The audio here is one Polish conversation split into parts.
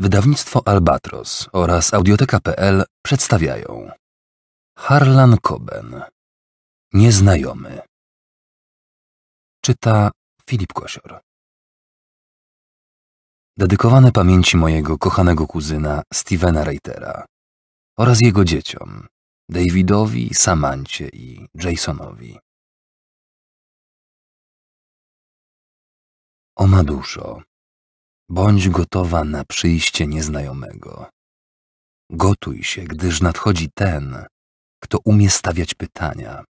Wydawnictwo Albatros oraz audioteka.pl przedstawiają Harlan Coben Nieznajomy Czyta Filip Kosior Dedykowane pamięci mojego kochanego kuzyna Stevena Reitera oraz jego dzieciom Davidowi, Samancie i Jasonowi. O Maduszo Bądź gotowa na przyjście nieznajomego. Gotuj się, gdyż nadchodzi ten, kto umie stawiać pytania.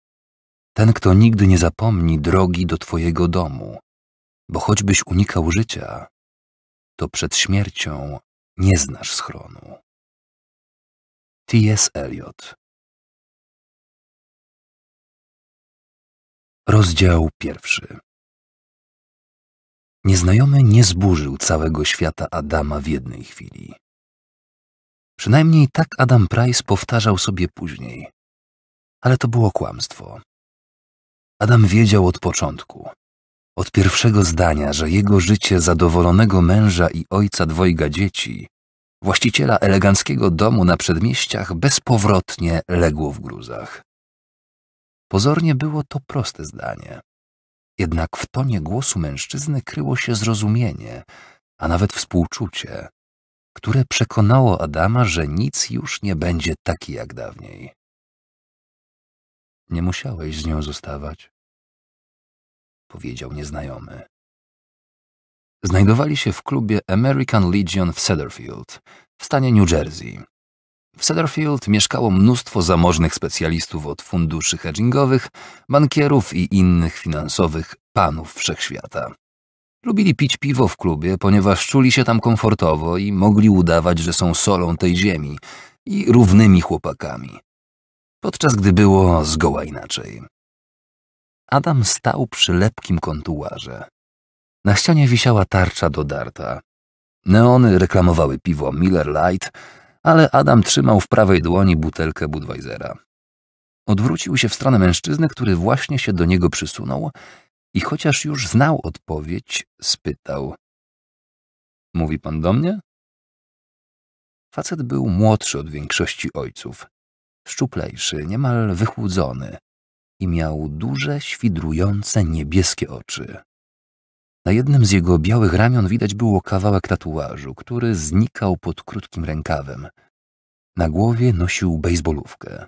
Ten, kto nigdy nie zapomni drogi do Twojego domu, bo choćbyś unikał życia, to przed śmiercią nie znasz schronu. T.S. Eliot Rozdział pierwszy Nieznajomy nie zburzył całego świata Adama w jednej chwili. Przynajmniej tak Adam Price powtarzał sobie później. Ale to było kłamstwo. Adam wiedział od początku, od pierwszego zdania, że jego życie zadowolonego męża i ojca dwojga dzieci, właściciela eleganckiego domu na przedmieściach, bezpowrotnie legło w gruzach. Pozornie było to proste zdanie. Jednak w tonie głosu mężczyzny kryło się zrozumienie, a nawet współczucie, które przekonało Adama, że nic już nie będzie taki jak dawniej. Nie musiałeś z nią zostawać, powiedział nieznajomy. Znajdowali się w klubie American Legion w Cedarfield, w stanie New Jersey, w Cedarfield mieszkało mnóstwo zamożnych specjalistów od funduszy hedgingowych, bankierów i innych finansowych panów wszechświata. Lubili pić piwo w klubie, ponieważ czuli się tam komfortowo i mogli udawać, że są solą tej ziemi i równymi chłopakami. Podczas gdy było zgoła inaczej. Adam stał przy lepkim kontuarze. Na ścianie wisiała tarcza do darta. Neony reklamowały piwo Miller Light, ale Adam trzymał w prawej dłoni butelkę Budweisera. Odwrócił się w stronę mężczyzny, który właśnie się do niego przysunął i chociaż już znał odpowiedź, spytał. Mówi pan do mnie? Facet był młodszy od większości ojców, szczuplejszy, niemal wychłudzony i miał duże, świdrujące niebieskie oczy. Na jednym z jego białych ramion widać było kawałek tatuażu, który znikał pod krótkim rękawem. Na głowie nosił bejsbolówkę.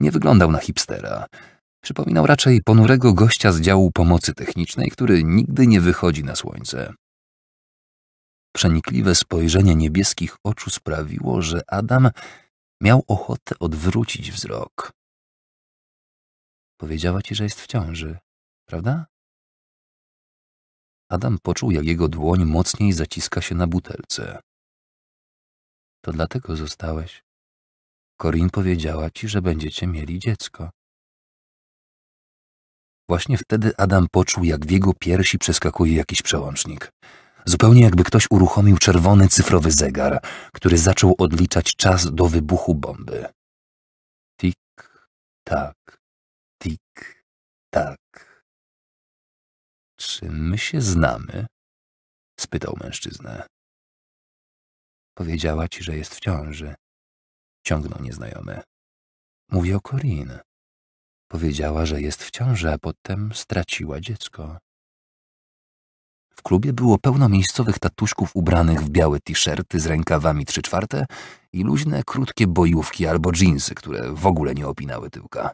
Nie wyglądał na hipstera. Przypominał raczej ponurego gościa z działu pomocy technicznej, który nigdy nie wychodzi na słońce. Przenikliwe spojrzenie niebieskich oczu sprawiło, że Adam miał ochotę odwrócić wzrok. Powiedziała ci, że jest w ciąży, prawda? Adam poczuł, jak jego dłoń mocniej zaciska się na butelce. To dlatego zostałeś. Corin powiedziała ci, że będziecie mieli dziecko. Właśnie wtedy Adam poczuł, jak w jego piersi przeskakuje jakiś przełącznik. Zupełnie jakby ktoś uruchomił czerwony cyfrowy zegar, który zaczął odliczać czas do wybuchu bomby. Tik, tak, tik, tak. Czy my się znamy? spytał mężczyznę. Powiedziała ci, że jest w ciąży. Ciągnął nieznajomy. Mówi o Corinne. Powiedziała, że jest w ciąży, a potem straciła dziecko. W klubie było pełno miejscowych tatuszków ubranych w białe t-shirty z rękawami trzy czwarte i luźne, krótkie bojówki albo dżinsy, które w ogóle nie opinały tyłka.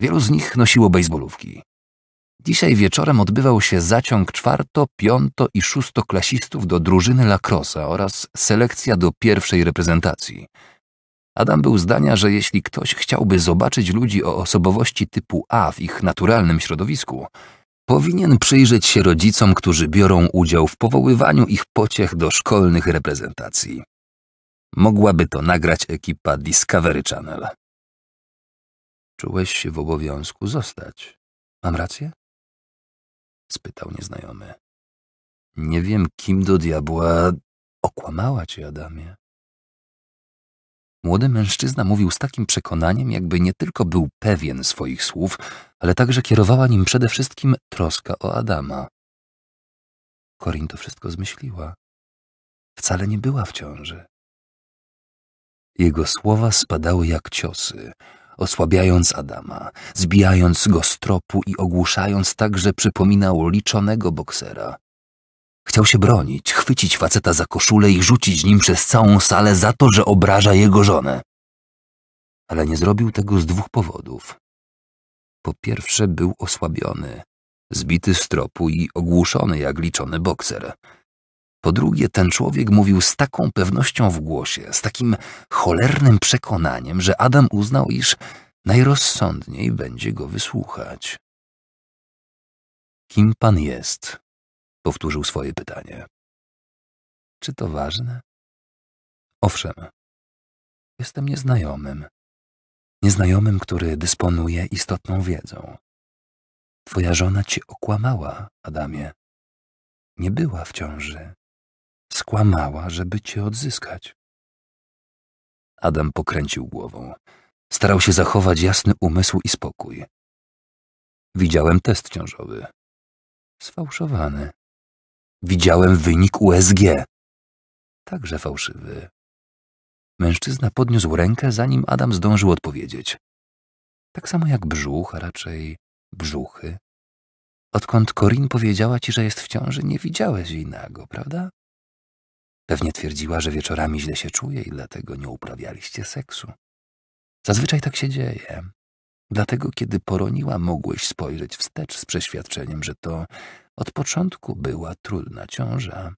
Wielu z nich nosiło bejsbolówki. Dzisiaj wieczorem odbywał się zaciąg czwarto, piąto i szóstoklasistów do drużyny lacrosa oraz selekcja do pierwszej reprezentacji. Adam był zdania, że jeśli ktoś chciałby zobaczyć ludzi o osobowości typu A w ich naturalnym środowisku, powinien przyjrzeć się rodzicom, którzy biorą udział w powoływaniu ich pociech do szkolnych reprezentacji. Mogłaby to nagrać ekipa Discovery Channel. Czułeś się w obowiązku zostać. Mam rację? spytał nieznajomy. Nie wiem, kim do diabła okłamała cię, Adamie. Młody mężczyzna mówił z takim przekonaniem, jakby nie tylko był pewien swoich słów, ale także kierowała nim przede wszystkim troska o Adama. Korin to wszystko zmyśliła. Wcale nie była w ciąży. Jego słowa spadały jak ciosy, osłabiając Adama, zbijając go z tropu i ogłuszając tak, że przypominał liczonego boksera. Chciał się bronić, chwycić faceta za koszulę i rzucić nim przez całą salę za to, że obraża jego żonę. Ale nie zrobił tego z dwóch powodów. Po pierwsze był osłabiony, zbity z tropu i ogłuszony jak liczony bokser – po drugie, ten człowiek mówił z taką pewnością w głosie, z takim cholernym przekonaniem, że Adam uznał, iż najrozsądniej będzie go wysłuchać. Kim pan jest? Powtórzył swoje pytanie. Czy to ważne? Owszem, jestem nieznajomym. Nieznajomym, który dysponuje istotną wiedzą. Twoja żona cię okłamała, Adamie. Nie była w ciąży. Skłamała, żeby cię odzyskać. Adam pokręcił głową. Starał się zachować jasny umysł i spokój. Widziałem test ciążowy. Sfałszowany. Widziałem wynik USG. Także fałszywy. Mężczyzna podniósł rękę, zanim Adam zdążył odpowiedzieć. Tak samo jak brzuch, a raczej brzuchy. Odkąd Corin powiedziała ci, że jest w ciąży, nie widziałeś jej nago, prawda? Pewnie twierdziła, że wieczorami źle się czuje i dlatego nie uprawialiście seksu. Zazwyczaj tak się dzieje. Dlatego, kiedy poroniła, mogłeś spojrzeć wstecz z przeświadczeniem, że to od początku była trudna ciąża.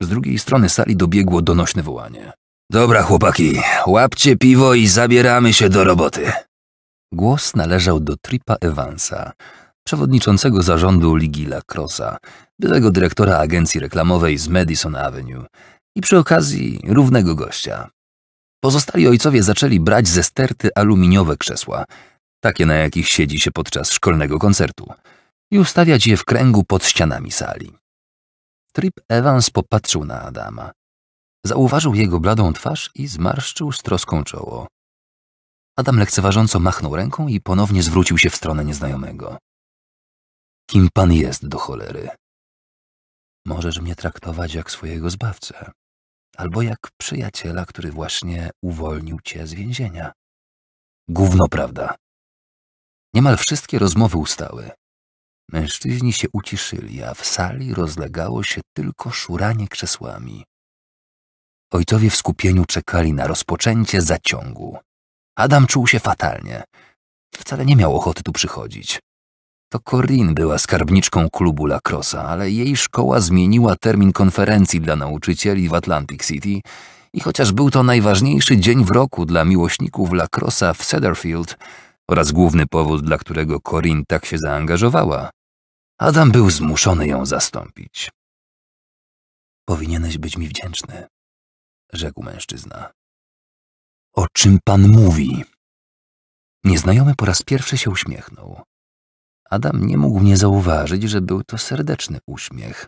Z drugiej strony sali dobiegło donośne wołanie. Dobra, chłopaki, łapcie piwo i zabieramy się do roboty. Głos należał do Tripa Evansa, przewodniczącego zarządu Ligi Lacrosa, byłego dyrektora agencji reklamowej z Madison Avenue i przy okazji równego gościa. Pozostali ojcowie zaczęli brać ze sterty aluminiowe krzesła, takie na jakich siedzi się podczas szkolnego koncertu, i ustawiać je w kręgu pod ścianami sali. Trip Evans popatrzył na Adama. Zauważył jego bladą twarz i zmarszczył z troską czoło. Adam lekceważąco machnął ręką i ponownie zwrócił się w stronę nieznajomego kim pan jest do cholery. Możesz mnie traktować jak swojego zbawcę, albo jak przyjaciela, który właśnie uwolnił cię z więzienia. Gówno prawda. Niemal wszystkie rozmowy ustały. Mężczyźni się uciszyli, a w sali rozlegało się tylko szuranie krzesłami. Ojcowie w skupieniu czekali na rozpoczęcie zaciągu. Adam czuł się fatalnie. Wcale nie miał ochoty tu przychodzić. To Corinne była skarbniczką klubu Lacrosa, ale jej szkoła zmieniła termin konferencji dla nauczycieli w Atlantic City i chociaż był to najważniejszy dzień w roku dla miłośników Lacrosa w Cedarfield oraz główny powód, dla którego Corinne tak się zaangażowała, Adam był zmuszony ją zastąpić. Powinieneś być mi wdzięczny, rzekł mężczyzna. O czym pan mówi? Nieznajomy po raz pierwszy się uśmiechnął. Adam nie mógł nie zauważyć, że był to serdeczny uśmiech.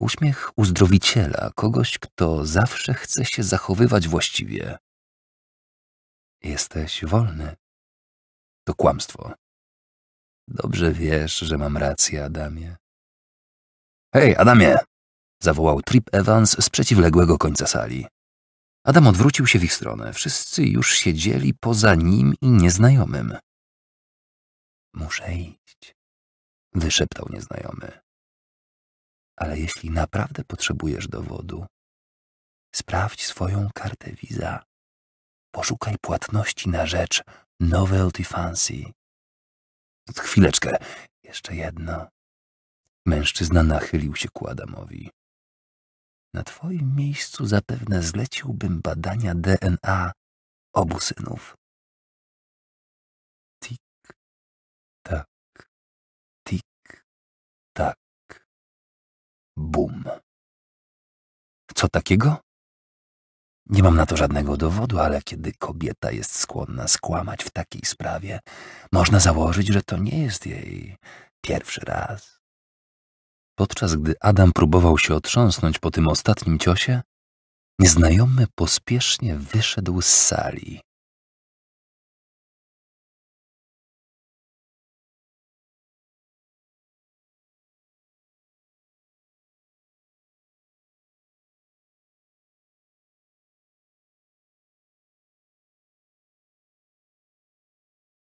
Uśmiech uzdrowiciela, kogoś, kto zawsze chce się zachowywać właściwie. Jesteś wolny. To kłamstwo. Dobrze wiesz, że mam rację, Adamie. Hej, Adamie! zawołał Trip Evans z przeciwległego końca sali. Adam odwrócił się w ich stronę. Wszyscy już siedzieli poza nim i nieznajomym. Muszę iść wyszeptał nieznajomy. Ale jeśli naprawdę potrzebujesz dowodu, sprawdź swoją kartę Visa. Poszukaj płatności na rzecz Novelty Fancy. Chwileczkę, jeszcze jedno. Mężczyzna nachylił się ku Adamowi. Na twoim miejscu zapewne zleciłbym badania DNA obu synów. Bum. Co takiego? Nie mam na to żadnego dowodu, ale kiedy kobieta jest skłonna skłamać w takiej sprawie, można założyć, że to nie jest jej pierwszy raz. Podczas gdy Adam próbował się otrząsnąć po tym ostatnim ciosie, nieznajomy pospiesznie wyszedł z sali.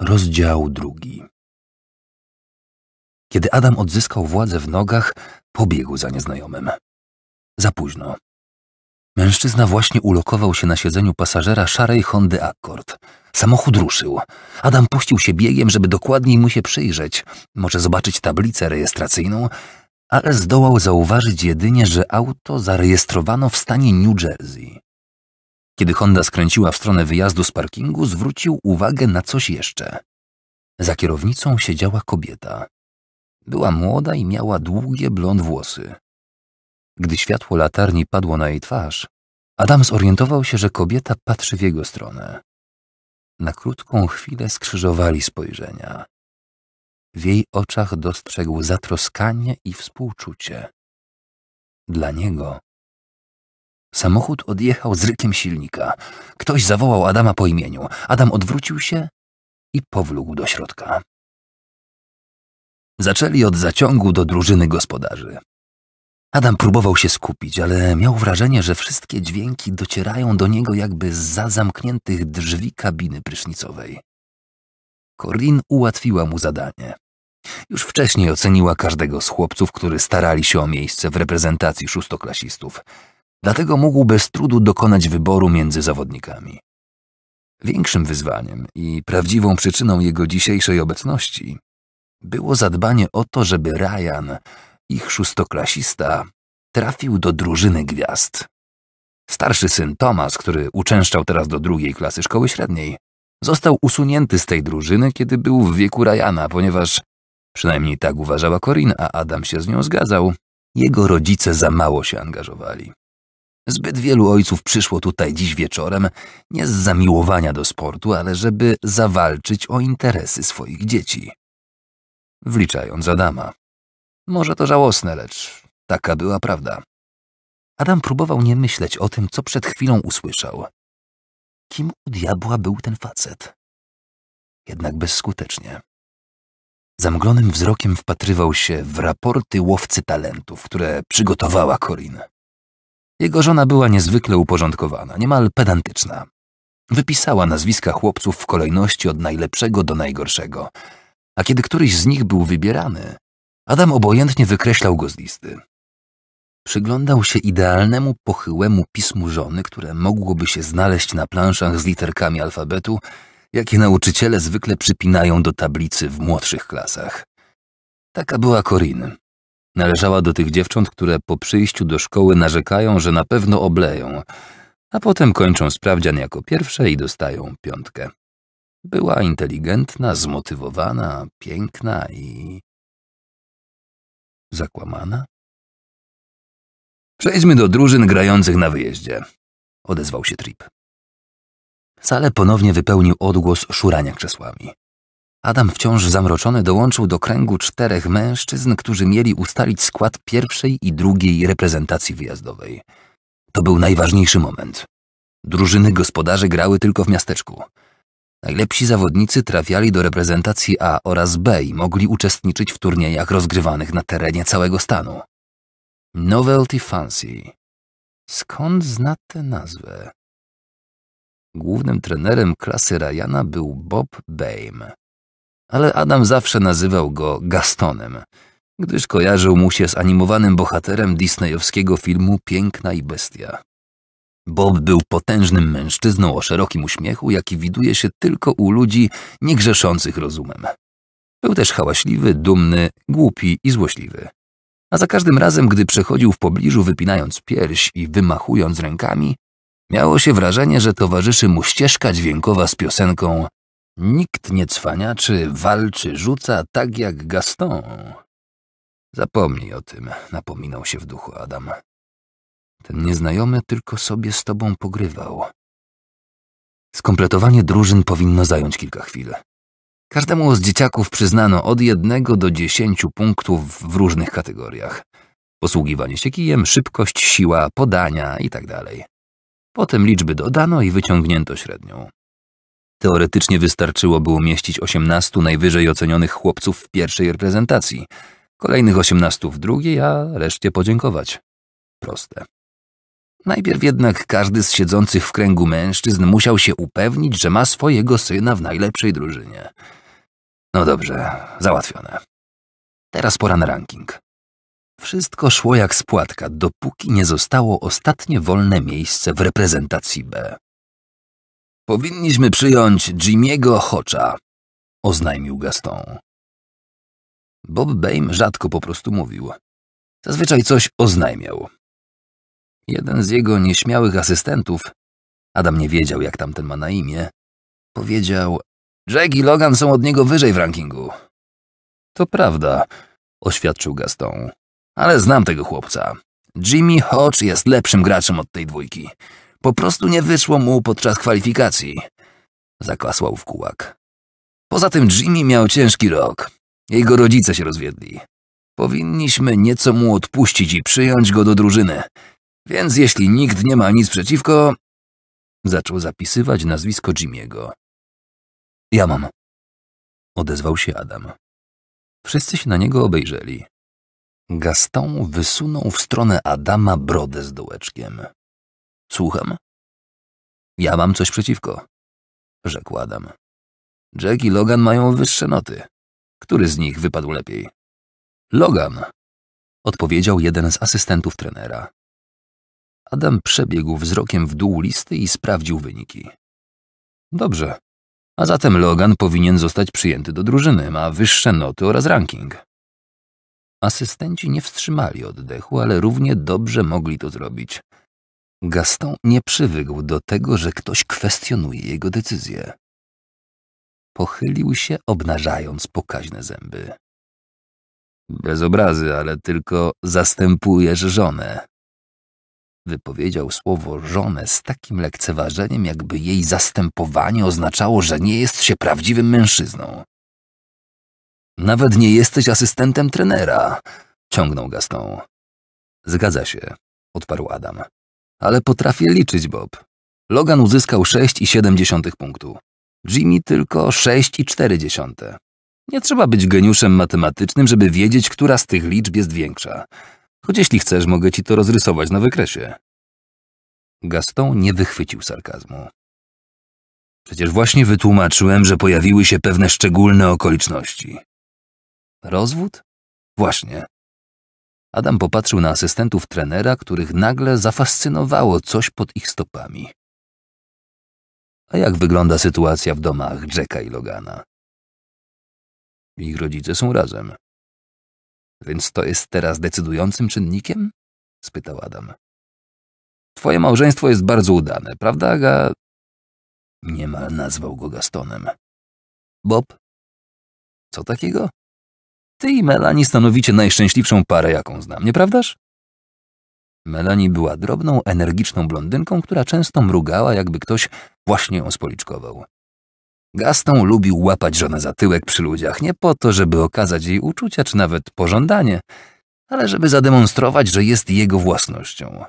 Rozdział drugi. Kiedy Adam odzyskał władzę w nogach, pobiegł za nieznajomym. Za późno. Mężczyzna właśnie ulokował się na siedzeniu pasażera szarej Hondy Accord. Samochód ruszył. Adam puścił się biegiem, żeby dokładniej mu się przyjrzeć, może zobaczyć tablicę rejestracyjną, ale zdołał zauważyć jedynie, że auto zarejestrowano w stanie New Jersey. Kiedy Honda skręciła w stronę wyjazdu z parkingu, zwrócił uwagę na coś jeszcze. Za kierownicą siedziała kobieta. Była młoda i miała długie blond włosy. Gdy światło latarni padło na jej twarz, Adam zorientował się, że kobieta patrzy w jego stronę. Na krótką chwilę skrzyżowali spojrzenia. W jej oczach dostrzegł zatroskanie i współczucie. Dla niego Samochód odjechał z rykiem silnika. Ktoś zawołał Adama po imieniu. Adam odwrócił się i powlógł do środka. Zaczęli od zaciągu do drużyny gospodarzy. Adam próbował się skupić, ale miał wrażenie, że wszystkie dźwięki docierają do niego jakby za zamkniętych drzwi kabiny prysznicowej. Corin ułatwiła mu zadanie. Już wcześniej oceniła każdego z chłopców, którzy starali się o miejsce w reprezentacji szóstoklasistów – dlatego mógł bez trudu dokonać wyboru między zawodnikami. Większym wyzwaniem i prawdziwą przyczyną jego dzisiejszej obecności było zadbanie o to, żeby Ryan, ich szóstoklasista, trafił do drużyny gwiazd. Starszy syn Thomas, który uczęszczał teraz do drugiej klasy szkoły średniej, został usunięty z tej drużyny, kiedy był w wieku Ryana, ponieważ, przynajmniej tak uważała Corin, a Adam się z nią zgadzał, jego rodzice za mało się angażowali. Zbyt wielu ojców przyszło tutaj dziś wieczorem nie z zamiłowania do sportu, ale żeby zawalczyć o interesy swoich dzieci. Wliczając Adama. Może to żałosne, lecz taka była prawda. Adam próbował nie myśleć o tym, co przed chwilą usłyszał. Kim u diabła był ten facet? Jednak bezskutecznie. Zamglonym wzrokiem wpatrywał się w raporty łowcy talentów, które przygotowała Corinne. Jego żona była niezwykle uporządkowana, niemal pedantyczna. Wypisała nazwiska chłopców w kolejności od najlepszego do najgorszego, a kiedy któryś z nich był wybierany, Adam obojętnie wykreślał go z listy. Przyglądał się idealnemu, pochyłemu pismu żony, które mogłoby się znaleźć na planszach z literkami alfabetu, jakie nauczyciele zwykle przypinają do tablicy w młodszych klasach. Taka była Corinne. Należała do tych dziewcząt, które po przyjściu do szkoły narzekają, że na pewno obleją, a potem kończą sprawdzian jako pierwsze i dostają piątkę. Była inteligentna, zmotywowana, piękna i. zakłamana? Przejdźmy do drużyn grających na wyjeździe, odezwał się Trip. Salę ponownie wypełnił odgłos szurania krzesłami. Adam wciąż zamroczony dołączył do kręgu czterech mężczyzn, którzy mieli ustalić skład pierwszej i drugiej reprezentacji wyjazdowej. To był najważniejszy moment. Drużyny gospodarzy grały tylko w miasteczku. Najlepsi zawodnicy trafiali do reprezentacji A oraz B i mogli uczestniczyć w turniejach rozgrywanych na terenie całego stanu. Novelty Fancy. Skąd zna tę nazwę? Głównym trenerem klasy Ryana był Bob Bame, ale Adam zawsze nazywał go Gastonem, gdyż kojarzył mu się z animowanym bohaterem disneyowskiego filmu Piękna i Bestia. Bob był potężnym mężczyzną o szerokim uśmiechu, jaki widuje się tylko u ludzi niegrzeszących rozumem. Był też hałaśliwy, dumny, głupi i złośliwy. A za każdym razem, gdy przechodził w pobliżu wypinając pierś i wymachując rękami, miało się wrażenie, że towarzyszy mu ścieżka dźwiękowa z piosenką Nikt nie cwaniaczy, walczy, rzuca tak jak Gaston. Zapomnij o tym, napominał się w duchu Adam. Ten nieznajomy tylko sobie z tobą pogrywał. Skompletowanie drużyn powinno zająć kilka chwil. Każdemu z dzieciaków przyznano od jednego do dziesięciu punktów w różnych kategoriach. Posługiwanie się kijem, szybkość, siła, podania itd. Tak Potem liczby dodano i wyciągnięto średnią. Teoretycznie wystarczyłoby umieścić 18 najwyżej ocenionych chłopców w pierwszej reprezentacji, kolejnych 18 w drugiej, a reszcie podziękować. Proste. Najpierw jednak każdy z siedzących w kręgu mężczyzn musiał się upewnić, że ma swojego syna w najlepszej drużynie. No dobrze, załatwione. Teraz pora na ranking. Wszystko szło jak spłatka, dopóki nie zostało ostatnie wolne miejsce w reprezentacji B. Powinniśmy przyjąć Jimiego Hocza, oznajmił Gaston. Bob Bain rzadko po prostu mówił. Zazwyczaj coś oznajmiał. Jeden z jego nieśmiałych asystentów, Adam nie wiedział jak tamten ma na imię, powiedział: Jack i Logan są od niego wyżej w rankingu. To prawda, oświadczył Gaston, ale znam tego chłopca. Jimmy Hodge jest lepszym graczem od tej dwójki. Po prostu nie wyszło mu podczas kwalifikacji. Zakasłał w kółak Poza tym Jimmy miał ciężki rok. Jego rodzice się rozwiedli. Powinniśmy nieco mu odpuścić i przyjąć go do drużyny. Więc jeśli nikt nie ma nic przeciwko... Zaczął zapisywać nazwisko Jimiego. Ja mam. Odezwał się Adam. Wszyscy się na niego obejrzeli. Gaston wysunął w stronę Adama brodę z dołeczkiem. Słucham. Ja mam coś przeciwko, rzekł Adam. Jack i Logan mają wyższe noty. Który z nich wypadł lepiej? Logan, odpowiedział jeden z asystentów trenera. Adam przebiegł wzrokiem w dół listy i sprawdził wyniki. Dobrze. A zatem Logan powinien zostać przyjęty do drużyny, ma wyższe noty oraz ranking. Asystenci nie wstrzymali oddechu, ale równie dobrze mogli to zrobić. Gaston nie przywykł do tego, że ktoś kwestionuje jego decyzję. Pochylił się, obnażając pokaźne zęby. Bez obrazy, ale tylko zastępujesz żonę. Wypowiedział słowo żonę z takim lekceważeniem, jakby jej zastępowanie oznaczało, że nie jest się prawdziwym mężczyzną. Nawet nie jesteś asystentem trenera, ciągnął Gaston. Zgadza się, odparł Adam ale potrafię liczyć, Bob. Logan uzyskał 6,7 punktu. Jimmy tylko 6,4. Nie trzeba być geniuszem matematycznym, żeby wiedzieć, która z tych liczb jest większa. Choć jeśli chcesz, mogę ci to rozrysować na wykresie. Gaston nie wychwycił sarkazmu. Przecież właśnie wytłumaczyłem, że pojawiły się pewne szczególne okoliczności. Rozwód? Właśnie. Adam popatrzył na asystentów trenera, których nagle zafascynowało coś pod ich stopami. A jak wygląda sytuacja w domach Jacka i Logana? Ich rodzice są razem. Więc to jest teraz decydującym czynnikiem? spytał Adam. Twoje małżeństwo jest bardzo udane, prawda, Ga? Niemal nazwał go Gastonem. Bob? Co takiego? Ty i Melanie stanowicie najszczęśliwszą parę, jaką znam, nieprawdaż? Melanie była drobną, energiczną blondynką, która często mrugała, jakby ktoś właśnie ją spoliczkował. Gaston lubił łapać żonę za tyłek przy ludziach, nie po to, żeby okazać jej uczucia czy nawet pożądanie, ale żeby zademonstrować, że jest jego własnością.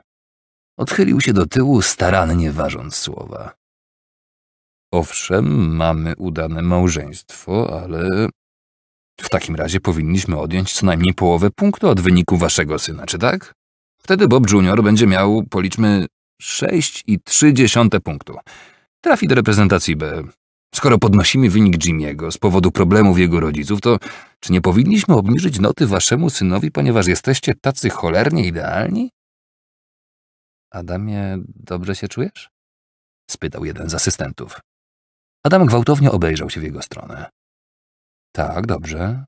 Odchylił się do tyłu, starannie ważąc słowa. Owszem, mamy udane małżeństwo, ale w takim razie powinniśmy odjąć co najmniej połowę punktu od wyniku waszego syna, czy tak? Wtedy Bob Junior będzie miał, policzmy, 6,3 punktu. Trafi do reprezentacji B. Skoro podnosimy wynik Jimiego z powodu problemów jego rodziców, to czy nie powinniśmy obniżyć noty waszemu synowi, ponieważ jesteście tacy cholernie idealni? Adamie, dobrze się czujesz? spytał jeden z asystentów. Adam gwałtownie obejrzał się w jego stronę. Tak, dobrze.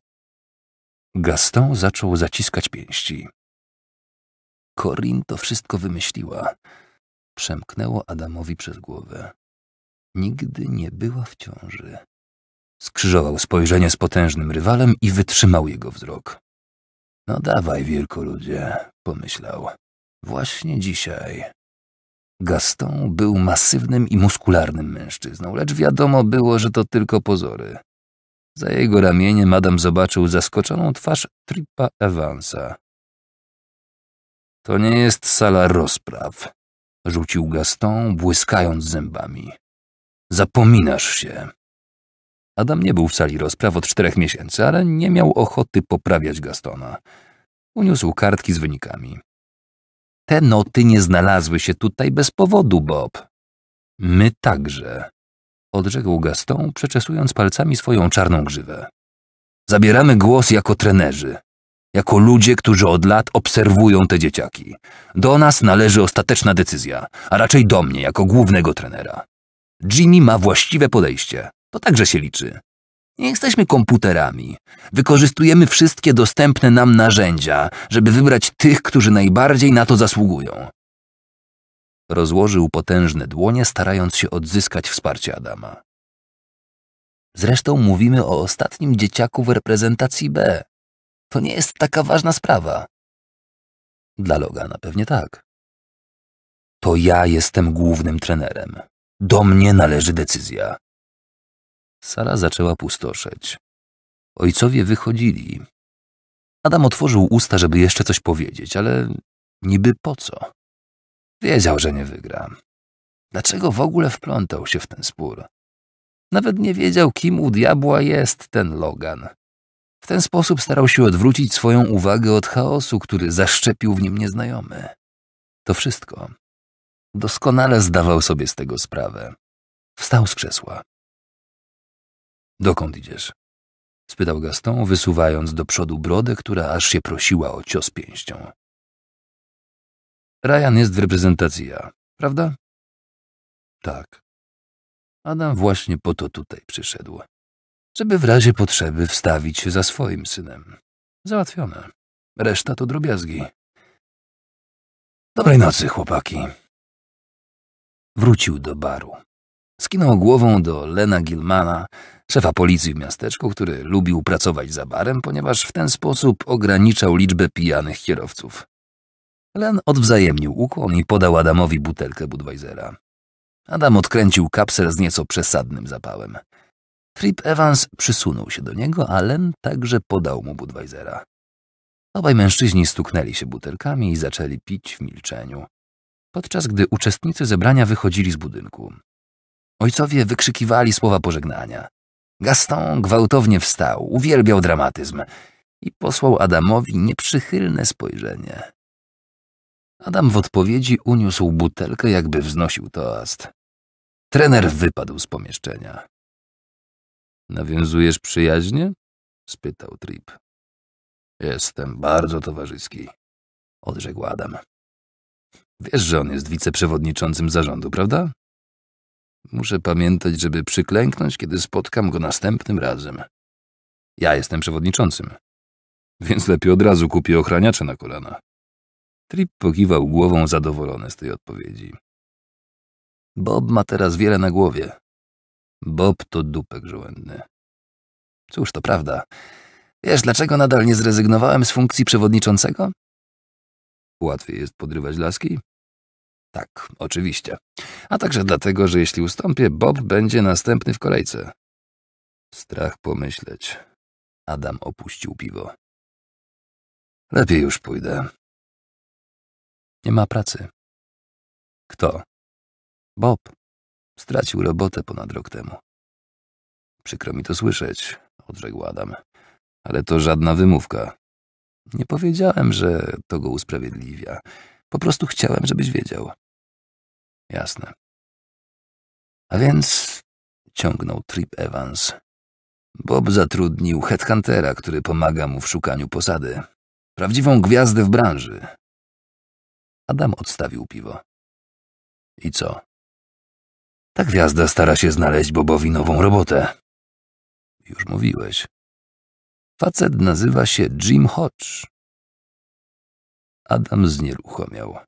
Gaston zaczął zaciskać pięści. Corin to wszystko wymyśliła. Przemknęło Adamowi przez głowę. Nigdy nie była w ciąży. Skrzyżował spojrzenie z potężnym rywalem i wytrzymał jego wzrok. No dawaj, wielkoludzie, pomyślał. Właśnie dzisiaj. Gaston był masywnym i muskularnym mężczyzną, lecz wiadomo było, że to tylko pozory. Za jego ramieniem Adam zobaczył zaskoczoną twarz Tripa Evansa. To nie jest sala rozpraw, rzucił Gaston, błyskając zębami. Zapominasz się. Adam nie był w sali rozpraw od czterech miesięcy, ale nie miał ochoty poprawiać Gastona. Uniósł kartki z wynikami. Te noty nie znalazły się tutaj bez powodu, Bob. My także. Odrzekł Gaston, przeczesując palcami swoją czarną grzywę. Zabieramy głos jako trenerzy, jako ludzie, którzy od lat obserwują te dzieciaki. Do nas należy ostateczna decyzja, a raczej do mnie jako głównego trenera. Jimmy ma właściwe podejście. To także się liczy. Nie jesteśmy komputerami. Wykorzystujemy wszystkie dostępne nam narzędzia, żeby wybrać tych, którzy najbardziej na to zasługują. Rozłożył potężne dłonie, starając się odzyskać wsparcie Adama. Zresztą mówimy o ostatnim dzieciaku w reprezentacji B. To nie jest taka ważna sprawa. Dla Logana pewnie tak. To ja jestem głównym trenerem. Do mnie należy decyzja. Sala zaczęła pustoszeć. Ojcowie wychodzili. Adam otworzył usta, żeby jeszcze coś powiedzieć, ale niby po co? Wiedział, że nie wygra. Dlaczego w ogóle wplątał się w ten spór? Nawet nie wiedział, kim u diabła jest ten Logan. W ten sposób starał się odwrócić swoją uwagę od chaosu, który zaszczepił w nim nieznajomy. To wszystko. Doskonale zdawał sobie z tego sprawę. Wstał z krzesła. Dokąd idziesz? spytał Gaston, wysuwając do przodu brodę, która aż się prosiła o cios pięścią. Ryan jest w reprezentacji prawda? Tak. Adam właśnie po to tutaj przyszedł. Żeby w razie potrzeby wstawić się za swoim synem. Załatwione. Reszta to drobiazgi. Dobrej nocy, chłopaki. Wrócił do baru. Skinął głową do Lena Gilmana, szefa policji w miasteczku, który lubił pracować za barem, ponieważ w ten sposób ograniczał liczbę pijanych kierowców. Len odwzajemnił ukłon i podał Adamowi butelkę Budweisera. Adam odkręcił kapsel z nieco przesadnym zapałem. Trip Evans przysunął się do niego, a Len także podał mu Budweisera. Obaj mężczyźni stuknęli się butelkami i zaczęli pić w milczeniu, podczas gdy uczestnicy zebrania wychodzili z budynku. Ojcowie wykrzykiwali słowa pożegnania. Gaston gwałtownie wstał, uwielbiał dramatyzm i posłał Adamowi nieprzychylne spojrzenie. Adam w odpowiedzi uniósł butelkę, jakby wznosił toast. Trener wypadł z pomieszczenia. Nawiązujesz przyjaźnie? spytał Trip. Jestem bardzo towarzyski, odrzekł Adam. Wiesz, że on jest wiceprzewodniczącym zarządu, prawda? Muszę pamiętać, żeby przyklęknąć, kiedy spotkam go następnym razem. Ja jestem przewodniczącym, więc lepiej od razu kupię ochraniacze na kolana. Trip pokiwał głową zadowolony z tej odpowiedzi. Bob ma teraz wiele na głowie. Bob to dupek żołędny. Cóż, to prawda. Wiesz, dlaczego nadal nie zrezygnowałem z funkcji przewodniczącego? Łatwiej jest podrywać laski? Tak, oczywiście. A także dlatego, że jeśli ustąpię, Bob będzie następny w kolejce. Strach pomyśleć. Adam opuścił piwo. Lepiej już pójdę. Nie ma pracy. Kto? Bob. Stracił robotę ponad rok temu. Przykro mi to słyszeć, odrzekł Adam. Ale to żadna wymówka. Nie powiedziałem, że to go usprawiedliwia. Po prostu chciałem, żebyś wiedział. Jasne. A więc, ciągnął Trip Evans, Bob zatrudnił headhuntera, który pomaga mu w szukaniu posady. Prawdziwą gwiazdę w branży, Adam odstawił piwo. I co? Ta gwiazda stara się znaleźć Bobowi nową robotę. Już mówiłeś. Facet nazywa się Jim Hodge. Adam znieruchomiał.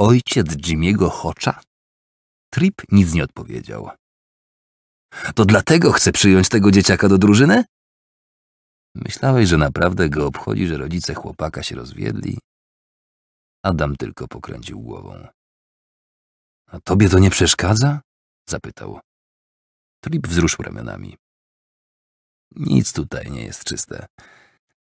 Ojciec Jimiego Hocza? Trip nic nie odpowiedział. To dlatego chce przyjąć tego dzieciaka do drużyny? Myślałeś, że naprawdę go obchodzi, że rodzice chłopaka się rozwiedli Adam tylko pokręcił głową. A tobie to nie przeszkadza? zapytał. Tulip wzruszył ramionami. Nic tutaj nie jest czyste.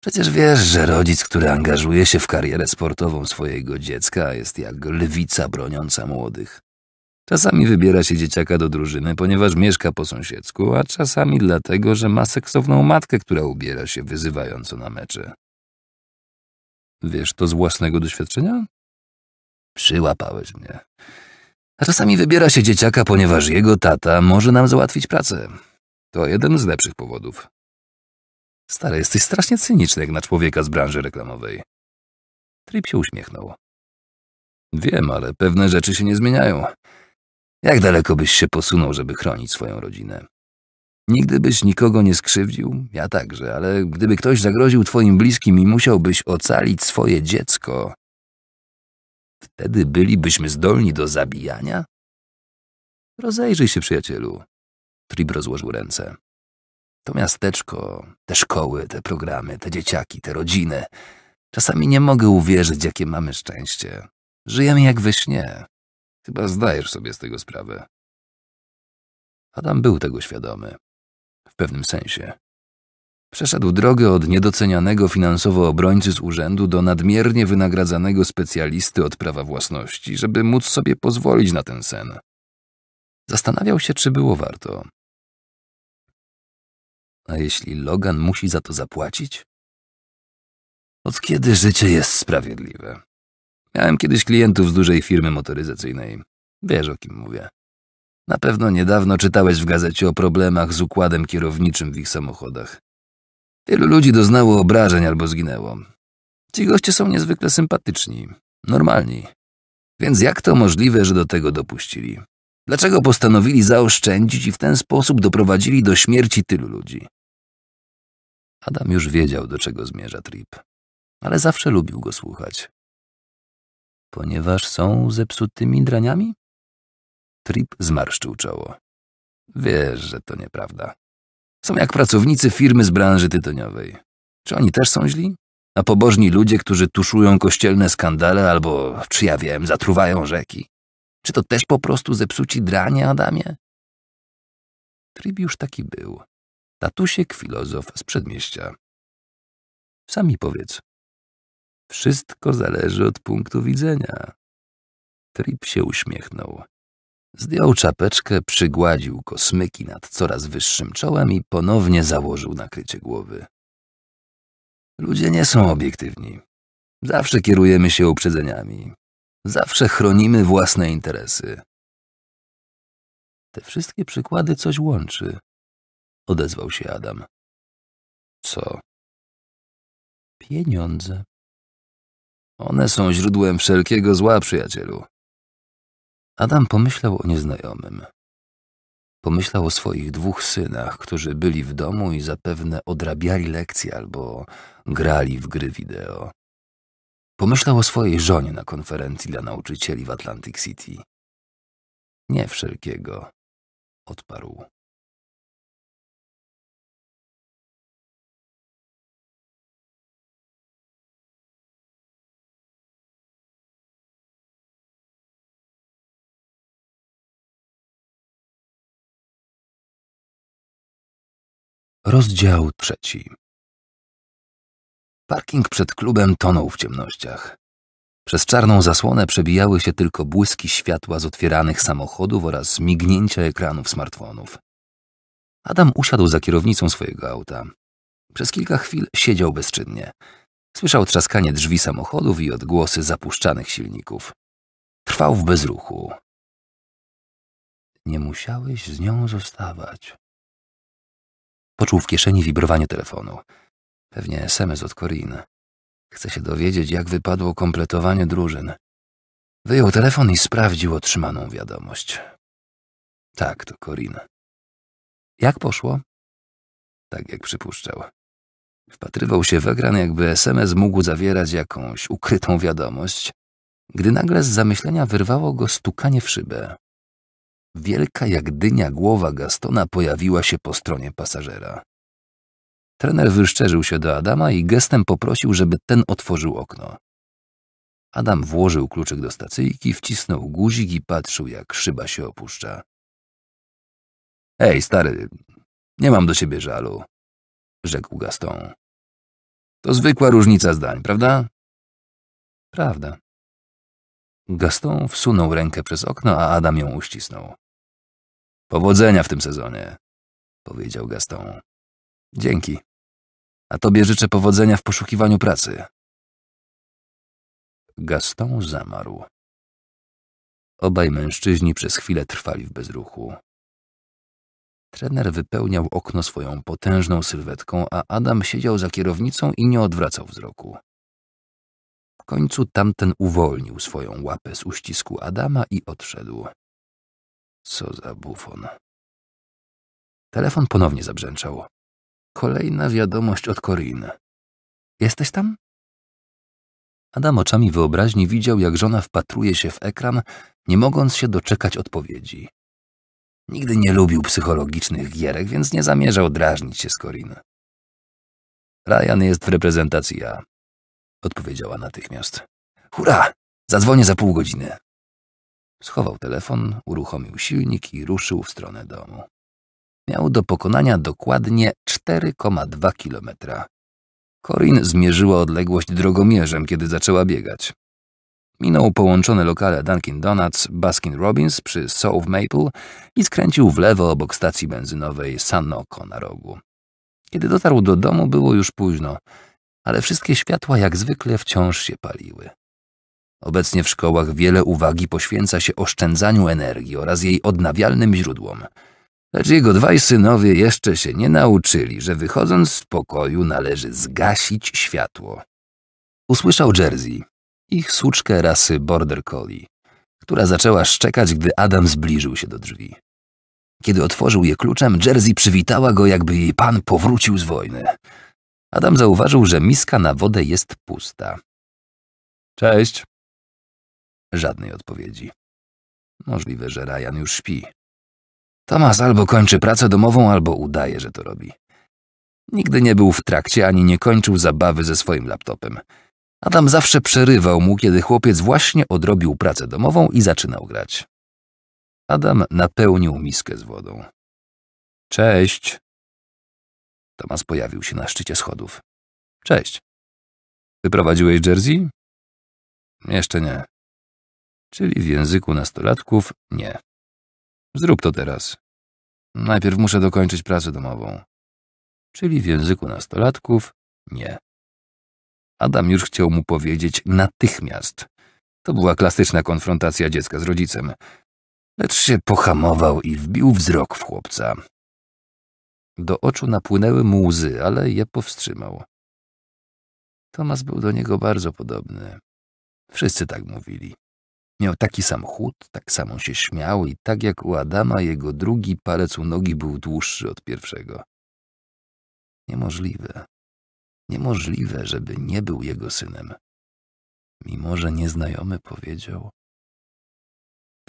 Przecież wiesz, że rodzic, który angażuje się w karierę sportową swojego dziecka, jest jak lwica broniąca młodych. Czasami wybiera się dzieciaka do drużyny, ponieważ mieszka po sąsiedzku, a czasami dlatego, że ma seksowną matkę, która ubiera się wyzywająco na mecze. Wiesz to z własnego doświadczenia? Przyłapałeś mnie. A czasami wybiera się dzieciaka, ponieważ jego tata może nam załatwić pracę. To jeden z lepszych powodów. Stary, jesteś strasznie cyniczny jak na człowieka z branży reklamowej. Trip się uśmiechnął. Wiem, ale pewne rzeczy się nie zmieniają. Jak daleko byś się posunął, żeby chronić swoją rodzinę? Nigdy byś nikogo nie skrzywdził, ja także, ale gdyby ktoś zagroził twoim bliskim i musiałbyś ocalić swoje dziecko, wtedy bylibyśmy zdolni do zabijania? Rozejrzyj się, przyjacielu. Trib rozłożył ręce. To miasteczko, te szkoły, te programy, te dzieciaki, te rodziny. Czasami nie mogę uwierzyć, jakie mamy szczęście. Żyjemy jak we śnie. Chyba zdajesz sobie z tego sprawę. Adam był tego świadomy pewnym sensie. Przeszedł drogę od niedocenianego finansowo obrońcy z urzędu do nadmiernie wynagradzanego specjalisty od prawa własności, żeby móc sobie pozwolić na ten sen. Zastanawiał się, czy było warto. A jeśli Logan musi za to zapłacić? Od kiedy życie jest sprawiedliwe? Miałem kiedyś klientów z dużej firmy motoryzacyjnej. Wiesz, o kim mówię. Na pewno niedawno czytałeś w gazecie o problemach z układem kierowniczym w ich samochodach. Wielu ludzi doznało obrażeń albo zginęło. Ci goście są niezwykle sympatyczni, normalni. Więc jak to możliwe, że do tego dopuścili? Dlaczego postanowili zaoszczędzić i w ten sposób doprowadzili do śmierci tylu ludzi? Adam już wiedział, do czego zmierza Trip, ale zawsze lubił go słuchać. Ponieważ są zepsutymi draniami? Trip zmarszczył czoło. Wiesz, że to nieprawda. Są jak pracownicy firmy z branży tytoniowej. Czy oni też są źli? A pobożni ludzie, którzy tuszują kościelne skandale albo, czy ja wiem, zatruwają rzeki? Czy to też po prostu zepsuci dranie, Adamie? Trip już taki był. Tatusiek filozof z przedmieścia. Sami powiedz. Wszystko zależy od punktu widzenia. Trip się uśmiechnął. Zdjął czapeczkę, przygładził kosmyki nad coraz wyższym czołem i ponownie założył nakrycie głowy. Ludzie nie są obiektywni. Zawsze kierujemy się uprzedzeniami. Zawsze chronimy własne interesy. Te wszystkie przykłady coś łączy, odezwał się Adam. Co? Pieniądze. One są źródłem wszelkiego zła, przyjacielu. Adam pomyślał o nieznajomym. Pomyślał o swoich dwóch synach, którzy byli w domu i zapewne odrabiali lekcje albo grali w gry wideo. Pomyślał o swojej żonie na konferencji dla nauczycieli w Atlantic City. Nie wszelkiego, odparł. Rozdział trzeci. Parking przed klubem tonął w ciemnościach. Przez czarną zasłonę przebijały się tylko błyski światła z otwieranych samochodów oraz mignięcia ekranów smartfonów. Adam usiadł za kierownicą swojego auta. Przez kilka chwil siedział bezczynnie. Słyszał trzaskanie drzwi samochodów i odgłosy zapuszczanych silników. Trwał w bezruchu. Nie musiałeś z nią zostawać, Poczuł w kieszeni wibrowanie telefonu. Pewnie SMS od Corinne. Chce się dowiedzieć, jak wypadło kompletowanie drużyn. Wyjął telefon i sprawdził otrzymaną wiadomość. Tak, to Corinne. Jak poszło? Tak jak przypuszczał. Wpatrywał się w ekran, jakby SMS mógł zawierać jakąś ukrytą wiadomość, gdy nagle z zamyślenia wyrwało go stukanie w szybę. Wielka jak dynia głowa Gastona pojawiła się po stronie pasażera. Trener wyszczerzył się do Adama i gestem poprosił, żeby ten otworzył okno. Adam włożył kluczyk do stacyjki, wcisnął guzik i patrzył, jak szyba się opuszcza. Ej, stary, nie mam do siebie żalu, rzekł Gaston. To zwykła różnica zdań, prawda? Prawda. Gaston wsunął rękę przez okno, a Adam ją uścisnął. Powodzenia w tym sezonie, powiedział Gaston. Dzięki. A tobie życzę powodzenia w poszukiwaniu pracy. Gaston zamarł. Obaj mężczyźni przez chwilę trwali w bezruchu. Trener wypełniał okno swoją potężną sylwetką, a Adam siedział za kierownicą i nie odwracał wzroku. W końcu tamten uwolnił swoją łapę z uścisku Adama i odszedł. Co za bufon. Telefon ponownie zabrzęczał. Kolejna wiadomość od Koriny. Jesteś tam? Adam oczami wyobraźni widział, jak żona wpatruje się w ekran, nie mogąc się doczekać odpowiedzi. Nigdy nie lubił psychologicznych gierek, więc nie zamierzał drażnić się z Koriny. Ryan jest w reprezentacji A, odpowiedziała natychmiast. Hurra! Zadzwonię za pół godziny. Schował telefon, uruchomił silnik i ruszył w stronę domu. Miał do pokonania dokładnie 4,2 kilometra. Corin zmierzyła odległość drogomierzem, kiedy zaczęła biegać. Minął połączone lokale Dunkin Donuts, Baskin Robbins przy Soul Maple i skręcił w lewo obok stacji benzynowej Sunoco na rogu. Kiedy dotarł do domu, było już późno, ale wszystkie światła jak zwykle wciąż się paliły. Obecnie w szkołach wiele uwagi poświęca się oszczędzaniu energii oraz jej odnawialnym źródłom. Lecz jego dwaj synowie jeszcze się nie nauczyli, że wychodząc z pokoju należy zgasić światło. Usłyszał Jersey, ich słuczkę rasy Border Collie, która zaczęła szczekać, gdy Adam zbliżył się do drzwi. Kiedy otworzył je kluczem, Jersey przywitała go, jakby jej pan powrócił z wojny. Adam zauważył, że miska na wodę jest pusta. Cześć, Żadnej odpowiedzi. Możliwe, że Ryan już śpi. Tomas albo kończy pracę domową, albo udaje, że to robi. Nigdy nie był w trakcie ani nie kończył zabawy ze swoim laptopem. Adam zawsze przerywał mu, kiedy chłopiec właśnie odrobił pracę domową i zaczynał grać. Adam napełnił miskę z wodą. Cześć. Tomas pojawił się na szczycie schodów. Cześć. Wyprowadziłeś Jersey? Jeszcze nie czyli w języku nastolatków nie. Zrób to teraz. Najpierw muszę dokończyć pracę domową. Czyli w języku nastolatków nie. Adam już chciał mu powiedzieć natychmiast. To była klasyczna konfrontacja dziecka z rodzicem. Lecz się pohamował i wbił wzrok w chłopca. Do oczu napłynęły mu łzy, ale je powstrzymał. Tomas był do niego bardzo podobny. Wszyscy tak mówili. Miał taki sam chód, tak samo się śmiał i tak jak u Adama jego drugi palec u nogi był dłuższy od pierwszego. Niemożliwe. Niemożliwe, żeby nie był jego synem. Mimo, że nieznajomy powiedział.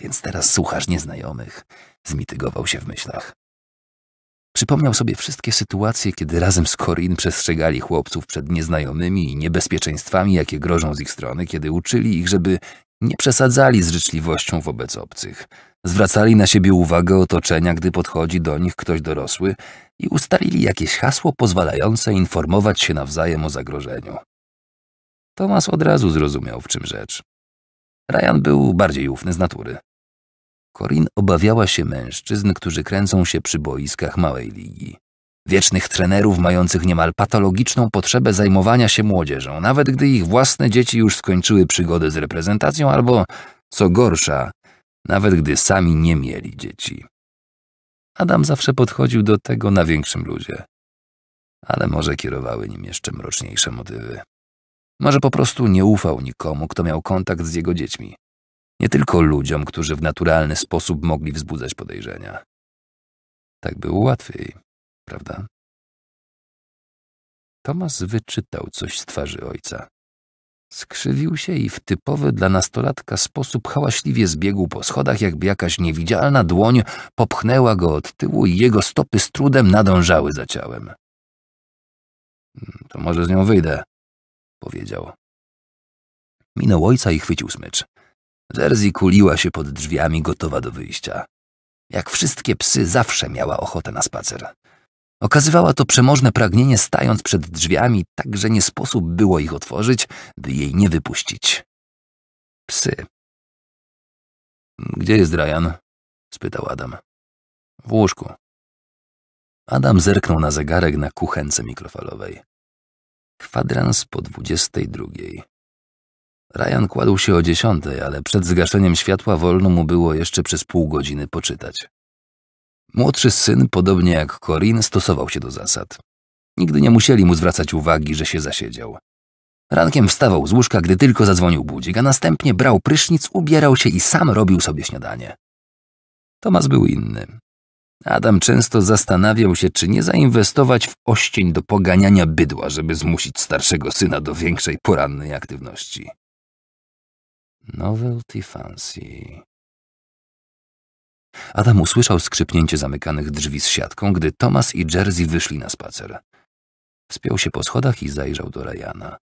Więc teraz słuchasz nieznajomych, zmitygował się w myślach. Przypomniał sobie wszystkie sytuacje, kiedy razem z Corin przestrzegali chłopców przed nieznajomymi i niebezpieczeństwami, jakie grożą z ich strony, kiedy uczyli ich, żeby nie przesadzali z życzliwością wobec obcych. Zwracali na siebie uwagę otoczenia, gdy podchodzi do nich ktoś dorosły i ustalili jakieś hasło pozwalające informować się nawzajem o zagrożeniu. Tomas od razu zrozumiał, w czym rzecz. Ryan był bardziej ufny z natury. Corin obawiała się mężczyzn, którzy kręcą się przy boiskach małej ligi wiecznych trenerów mających niemal patologiczną potrzebę zajmowania się młodzieżą, nawet gdy ich własne dzieci już skończyły przygody z reprezentacją albo, co gorsza, nawet gdy sami nie mieli dzieci. Adam zawsze podchodził do tego na większym luzie. Ale może kierowały nim jeszcze mroczniejsze motywy. Może po prostu nie ufał nikomu, kto miał kontakt z jego dziećmi. Nie tylko ludziom, którzy w naturalny sposób mogli wzbudzać podejrzenia. Tak było łatwiej prawda? Tomas wyczytał coś z twarzy ojca. Skrzywił się i w typowy dla nastolatka sposób hałaśliwie zbiegł po schodach, jakby jakaś niewidzialna dłoń popchnęła go od tyłu i jego stopy z trudem nadążały za ciałem. To może z nią wyjdę, powiedział. Minął ojca i chwycił smycz. Jersey kuliła się pod drzwiami, gotowa do wyjścia. Jak wszystkie psy, zawsze miała ochotę na spacer. Okazywała to przemożne pragnienie stając przed drzwiami, tak że nie sposób było ich otworzyć, by jej nie wypuścić. Psy. Gdzie jest Ryan? spytał Adam. W łóżku. Adam zerknął na zegarek na kuchence mikrofalowej. Kwadrans po dwudziestej drugiej. Ryan kładł się o dziesiątej, ale przed zgaszeniem światła wolno mu było jeszcze przez pół godziny poczytać. Młodszy syn, podobnie jak Corin, stosował się do zasad. Nigdy nie musieli mu zwracać uwagi, że się zasiedział. Rankiem wstawał z łóżka, gdy tylko zadzwonił budzik, a następnie brał prysznic, ubierał się i sam robił sobie śniadanie. Tomas był inny. Adam często zastanawiał się, czy nie zainwestować w oścień do poganiania bydła, żeby zmusić starszego syna do większej porannej aktywności. Novelty fancy. Adam usłyszał skrzypnięcie zamykanych drzwi z siatką, gdy Thomas i Jersey wyszli na spacer. Spiął się po schodach i zajrzał do Rajana.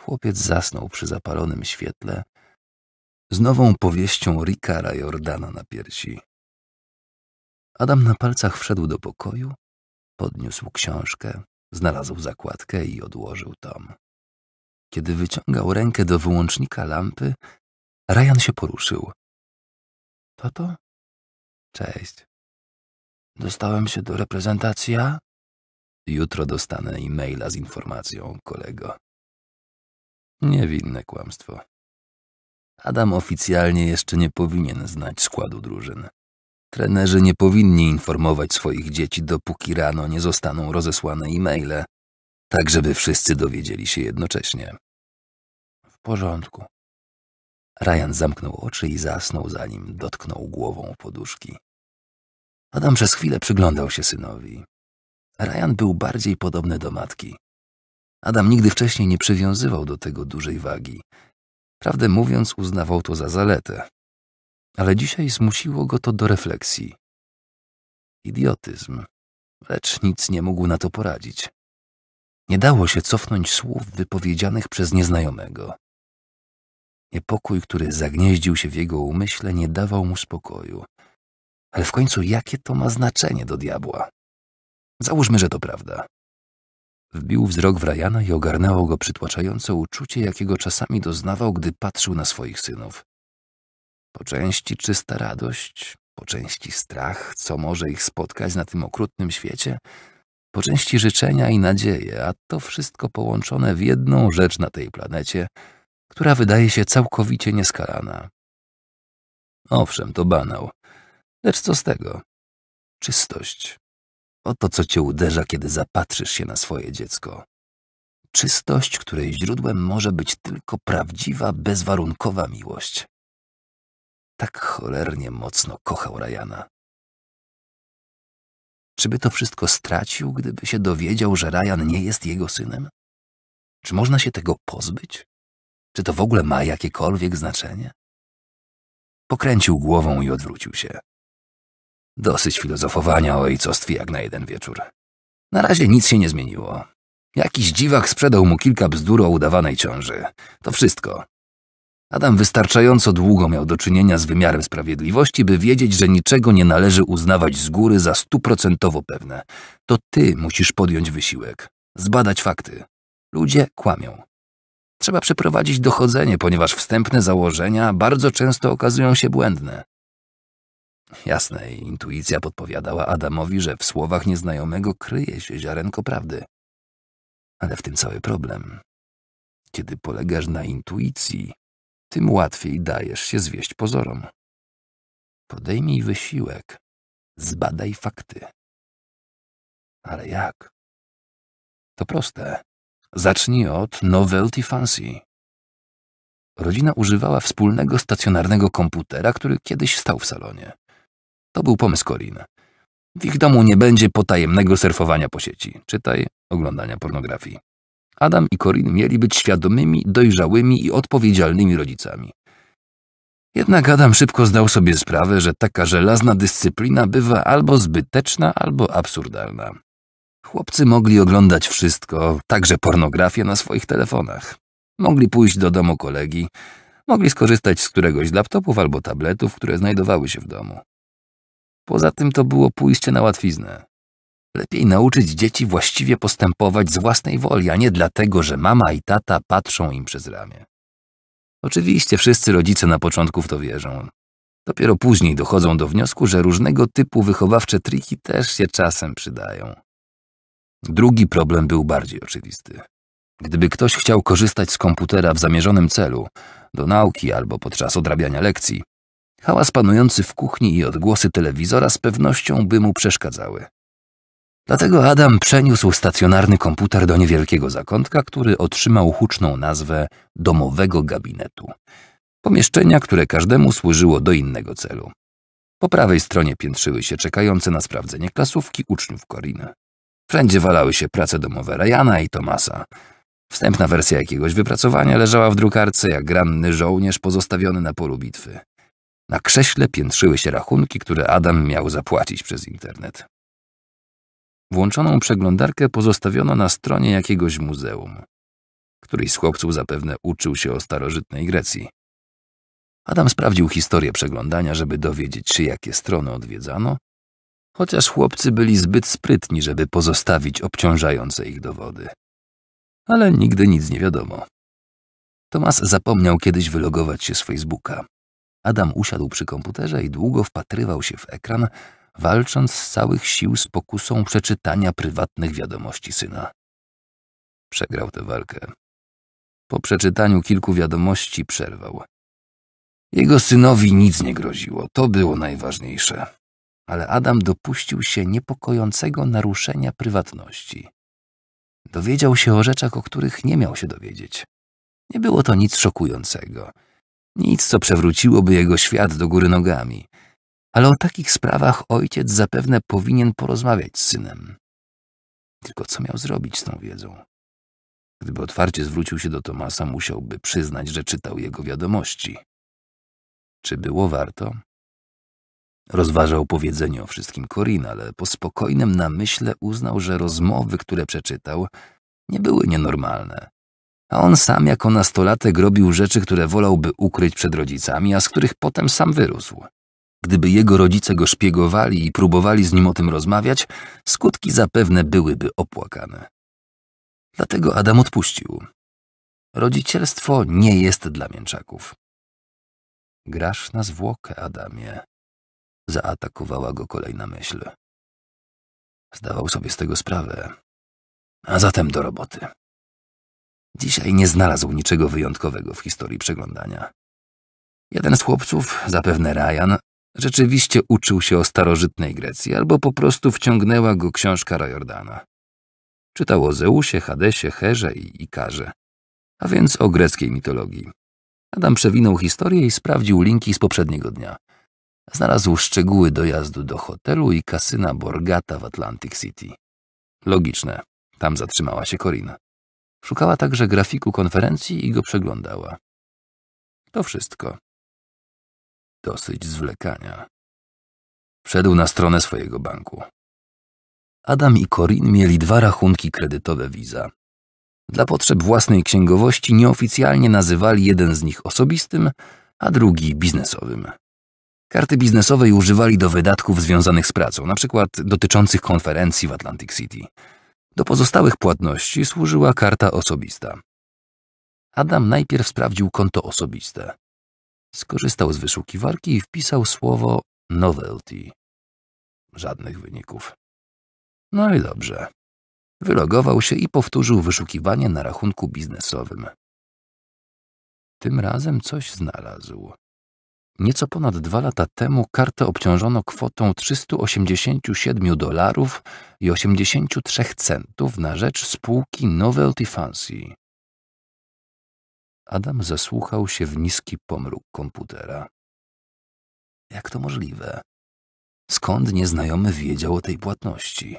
Chłopiec zasnął przy zapalonym świetle z nową powieścią Rickara Jordana na piersi. Adam na palcach wszedł do pokoju, podniósł książkę, znalazł zakładkę i odłożył tam. Kiedy wyciągał rękę do wyłącznika lampy, Ryan się poruszył. Tato? Cześć. Dostałem się do reprezentacji A? Jutro dostanę e-maila z informacją, kolego. Niewinne kłamstwo. Adam oficjalnie jeszcze nie powinien znać składu drużyn. Trenerzy nie powinni informować swoich dzieci, dopóki rano nie zostaną rozesłane e-maile, tak żeby wszyscy dowiedzieli się jednocześnie. W porządku. Ryan zamknął oczy i zasnął, zanim dotknął głową poduszki. Adam przez chwilę przyglądał się synowi. Ryan był bardziej podobny do matki. Adam nigdy wcześniej nie przywiązywał do tego dużej wagi. Prawdę mówiąc, uznawał to za zaletę. Ale dzisiaj zmusiło go to do refleksji. Idiotyzm. Lecz nic nie mógł na to poradzić. Nie dało się cofnąć słów wypowiedzianych przez nieznajomego. Niepokój, który zagnieździł się w jego umyśle, nie dawał mu spokoju. Ale w końcu jakie to ma znaczenie do diabła? Załóżmy, że to prawda. Wbił wzrok w Rajana i ogarnęło go przytłaczające uczucie, jakiego czasami doznawał, gdy patrzył na swoich synów. Po części czysta radość, po części strach, co może ich spotkać na tym okrutnym świecie, po części życzenia i nadzieje, a to wszystko połączone w jedną rzecz na tej planecie — która wydaje się całkowicie nieskalana. Owszem, to banał, lecz co z tego? Czystość. Oto co cię uderza, kiedy zapatrzysz się na swoje dziecko. Czystość, której źródłem może być tylko prawdziwa, bezwarunkowa miłość. Tak cholernie mocno kochał Rajana. Czyby to wszystko stracił, gdyby się dowiedział, że Rajan nie jest jego synem? Czy można się tego pozbyć? Czy to w ogóle ma jakiekolwiek znaczenie? Pokręcił głową i odwrócił się. Dosyć filozofowania o ojcostwie jak na jeden wieczór. Na razie nic się nie zmieniło. Jakiś dziwak sprzedał mu kilka bzdur o udawanej ciąży. To wszystko. Adam wystarczająco długo miał do czynienia z wymiarem sprawiedliwości, by wiedzieć, że niczego nie należy uznawać z góry za stuprocentowo pewne. To ty musisz podjąć wysiłek, zbadać fakty. Ludzie kłamią. Trzeba przeprowadzić dochodzenie, ponieważ wstępne założenia bardzo często okazują się błędne. Jasne, intuicja podpowiadała Adamowi, że w słowach nieznajomego kryje się ziarenko prawdy. Ale w tym cały problem. Kiedy polegasz na intuicji, tym łatwiej dajesz się zwieść pozorom. Podejmij wysiłek, zbadaj fakty. Ale jak? To proste. Zacznij od Novelty Fancy. Rodzina używała wspólnego stacjonarnego komputera, który kiedyś stał w salonie. To był pomysł Corinne. W ich domu nie będzie potajemnego surfowania po sieci, czytaj oglądania pornografii. Adam i Corin mieli być świadomymi, dojrzałymi i odpowiedzialnymi rodzicami. Jednak Adam szybko zdał sobie sprawę, że taka żelazna dyscyplina bywa albo zbyteczna, albo absurdalna. Chłopcy mogli oglądać wszystko, także pornografię na swoich telefonach. Mogli pójść do domu kolegi, mogli skorzystać z któregoś z laptopów albo tabletów, które znajdowały się w domu. Poza tym to było pójście na łatwiznę. Lepiej nauczyć dzieci właściwie postępować z własnej woli, a nie dlatego, że mama i tata patrzą im przez ramię. Oczywiście wszyscy rodzice na początku w to wierzą. Dopiero później dochodzą do wniosku, że różnego typu wychowawcze triki też się czasem przydają. Drugi problem był bardziej oczywisty. Gdyby ktoś chciał korzystać z komputera w zamierzonym celu, do nauki albo podczas odrabiania lekcji, hałas panujący w kuchni i odgłosy telewizora z pewnością by mu przeszkadzały. Dlatego Adam przeniósł stacjonarny komputer do niewielkiego zakątka, który otrzymał huczną nazwę domowego gabinetu. Pomieszczenia, które każdemu służyło do innego celu. Po prawej stronie piętrzyły się czekające na sprawdzenie klasówki uczniów Koriny. Wszędzie walały się prace domowe Rajana i Tomasa. Wstępna wersja jakiegoś wypracowania leżała w drukarce jak granny żołnierz pozostawiony na polu bitwy. Na krześle piętrzyły się rachunki, które Adam miał zapłacić przez internet. Włączoną przeglądarkę pozostawiono na stronie jakiegoś muzeum. Któryś z chłopców zapewne uczył się o starożytnej Grecji. Adam sprawdził historię przeglądania, żeby dowiedzieć się, jakie strony odwiedzano chociaż chłopcy byli zbyt sprytni, żeby pozostawić obciążające ich dowody. Ale nigdy nic nie wiadomo. Tomas zapomniał kiedyś wylogować się z Facebooka. Adam usiadł przy komputerze i długo wpatrywał się w ekran, walcząc z całych sił z pokusą przeczytania prywatnych wiadomości syna. Przegrał tę walkę. Po przeczytaniu kilku wiadomości przerwał. Jego synowi nic nie groziło, to było najważniejsze ale Adam dopuścił się niepokojącego naruszenia prywatności. Dowiedział się o rzeczach, o których nie miał się dowiedzieć. Nie było to nic szokującego, nic, co przewróciłoby jego świat do góry nogami, ale o takich sprawach ojciec zapewne powinien porozmawiać z synem. Tylko co miał zrobić z tą wiedzą? Gdyby otwarcie zwrócił się do Tomasa, musiałby przyznać, że czytał jego wiadomości. Czy było warto? Rozważał powiedzenie o wszystkim Korin, ale po spokojnym namyśle uznał, że rozmowy, które przeczytał, nie były nienormalne. A on sam jako nastolatek robił rzeczy, które wolałby ukryć przed rodzicami, a z których potem sam wyrósł. Gdyby jego rodzice go szpiegowali i próbowali z nim o tym rozmawiać, skutki zapewne byłyby opłakane. Dlatego Adam odpuścił. Rodzicielstwo nie jest dla mięczaków. Grasz na zwłokę, Adamie, zaatakowała go kolejna myśl. Zdawał sobie z tego sprawę. A zatem do roboty. Dzisiaj nie znalazł niczego wyjątkowego w historii przeglądania. Jeden z chłopców, zapewne Ryan, rzeczywiście uczył się o starożytnej Grecji albo po prostu wciągnęła go książka Rajordana. Czytał o Zeusie, Hadesie, Herze i Ikarze, a więc o greckiej mitologii. Adam przewinął historię i sprawdził linki z poprzedniego dnia znalazł szczegóły dojazdu do hotelu i kasyna Borgata w Atlantic City. Logiczne, tam zatrzymała się Corinna. Szukała także grafiku konferencji i go przeglądała. To wszystko. Dosyć zwlekania. Wszedł na stronę swojego banku. Adam i Corin mieli dwa rachunki kredytowe Visa. Dla potrzeb własnej księgowości nieoficjalnie nazywali jeden z nich osobistym, a drugi biznesowym. Karty biznesowej używali do wydatków związanych z pracą, na przykład dotyczących konferencji w Atlantic City. Do pozostałych płatności służyła karta osobista. Adam najpierw sprawdził konto osobiste. Skorzystał z wyszukiwarki i wpisał słowo novelty. Żadnych wyników. No i dobrze. Wylogował się i powtórzył wyszukiwanie na rachunku biznesowym. Tym razem coś znalazł. Nieco ponad dwa lata temu kartę obciążono kwotą 387 dolarów i 83 centów na rzecz spółki Novelty Fancy. Adam zasłuchał się w niski pomruk komputera. Jak to możliwe? Skąd nieznajomy wiedział o tej płatności?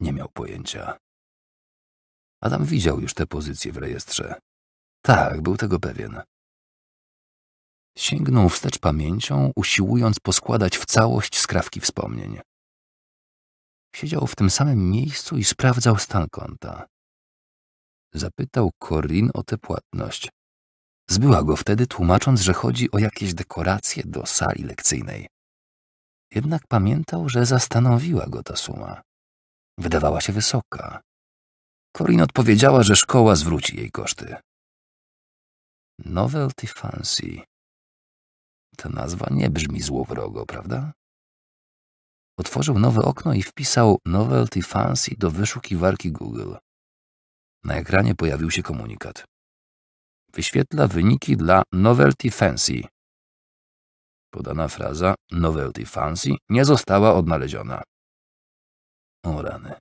Nie miał pojęcia. Adam widział już tę pozycję w rejestrze. Tak, był tego pewien. Sięgnął wstecz pamięcią, usiłując poskładać w całość skrawki wspomnień. Siedział w tym samym miejscu i sprawdzał stan konta. Zapytał Corin o tę płatność. Zbyła go wtedy, tłumacząc, że chodzi o jakieś dekoracje do sali lekcyjnej. Jednak pamiętał, że zastanowiła go ta suma. Wydawała się wysoka. Corin odpowiedziała, że szkoła zwróci jej koszty. Novelty Fancy ta nazwa nie brzmi złowrogo, prawda? Otworzył nowe okno i wpisał Novelty Fancy do wyszukiwarki Google. Na ekranie pojawił się komunikat. Wyświetla wyniki dla Novelty Fancy. Podana fraza Novelty Fancy nie została odnaleziona. O rany.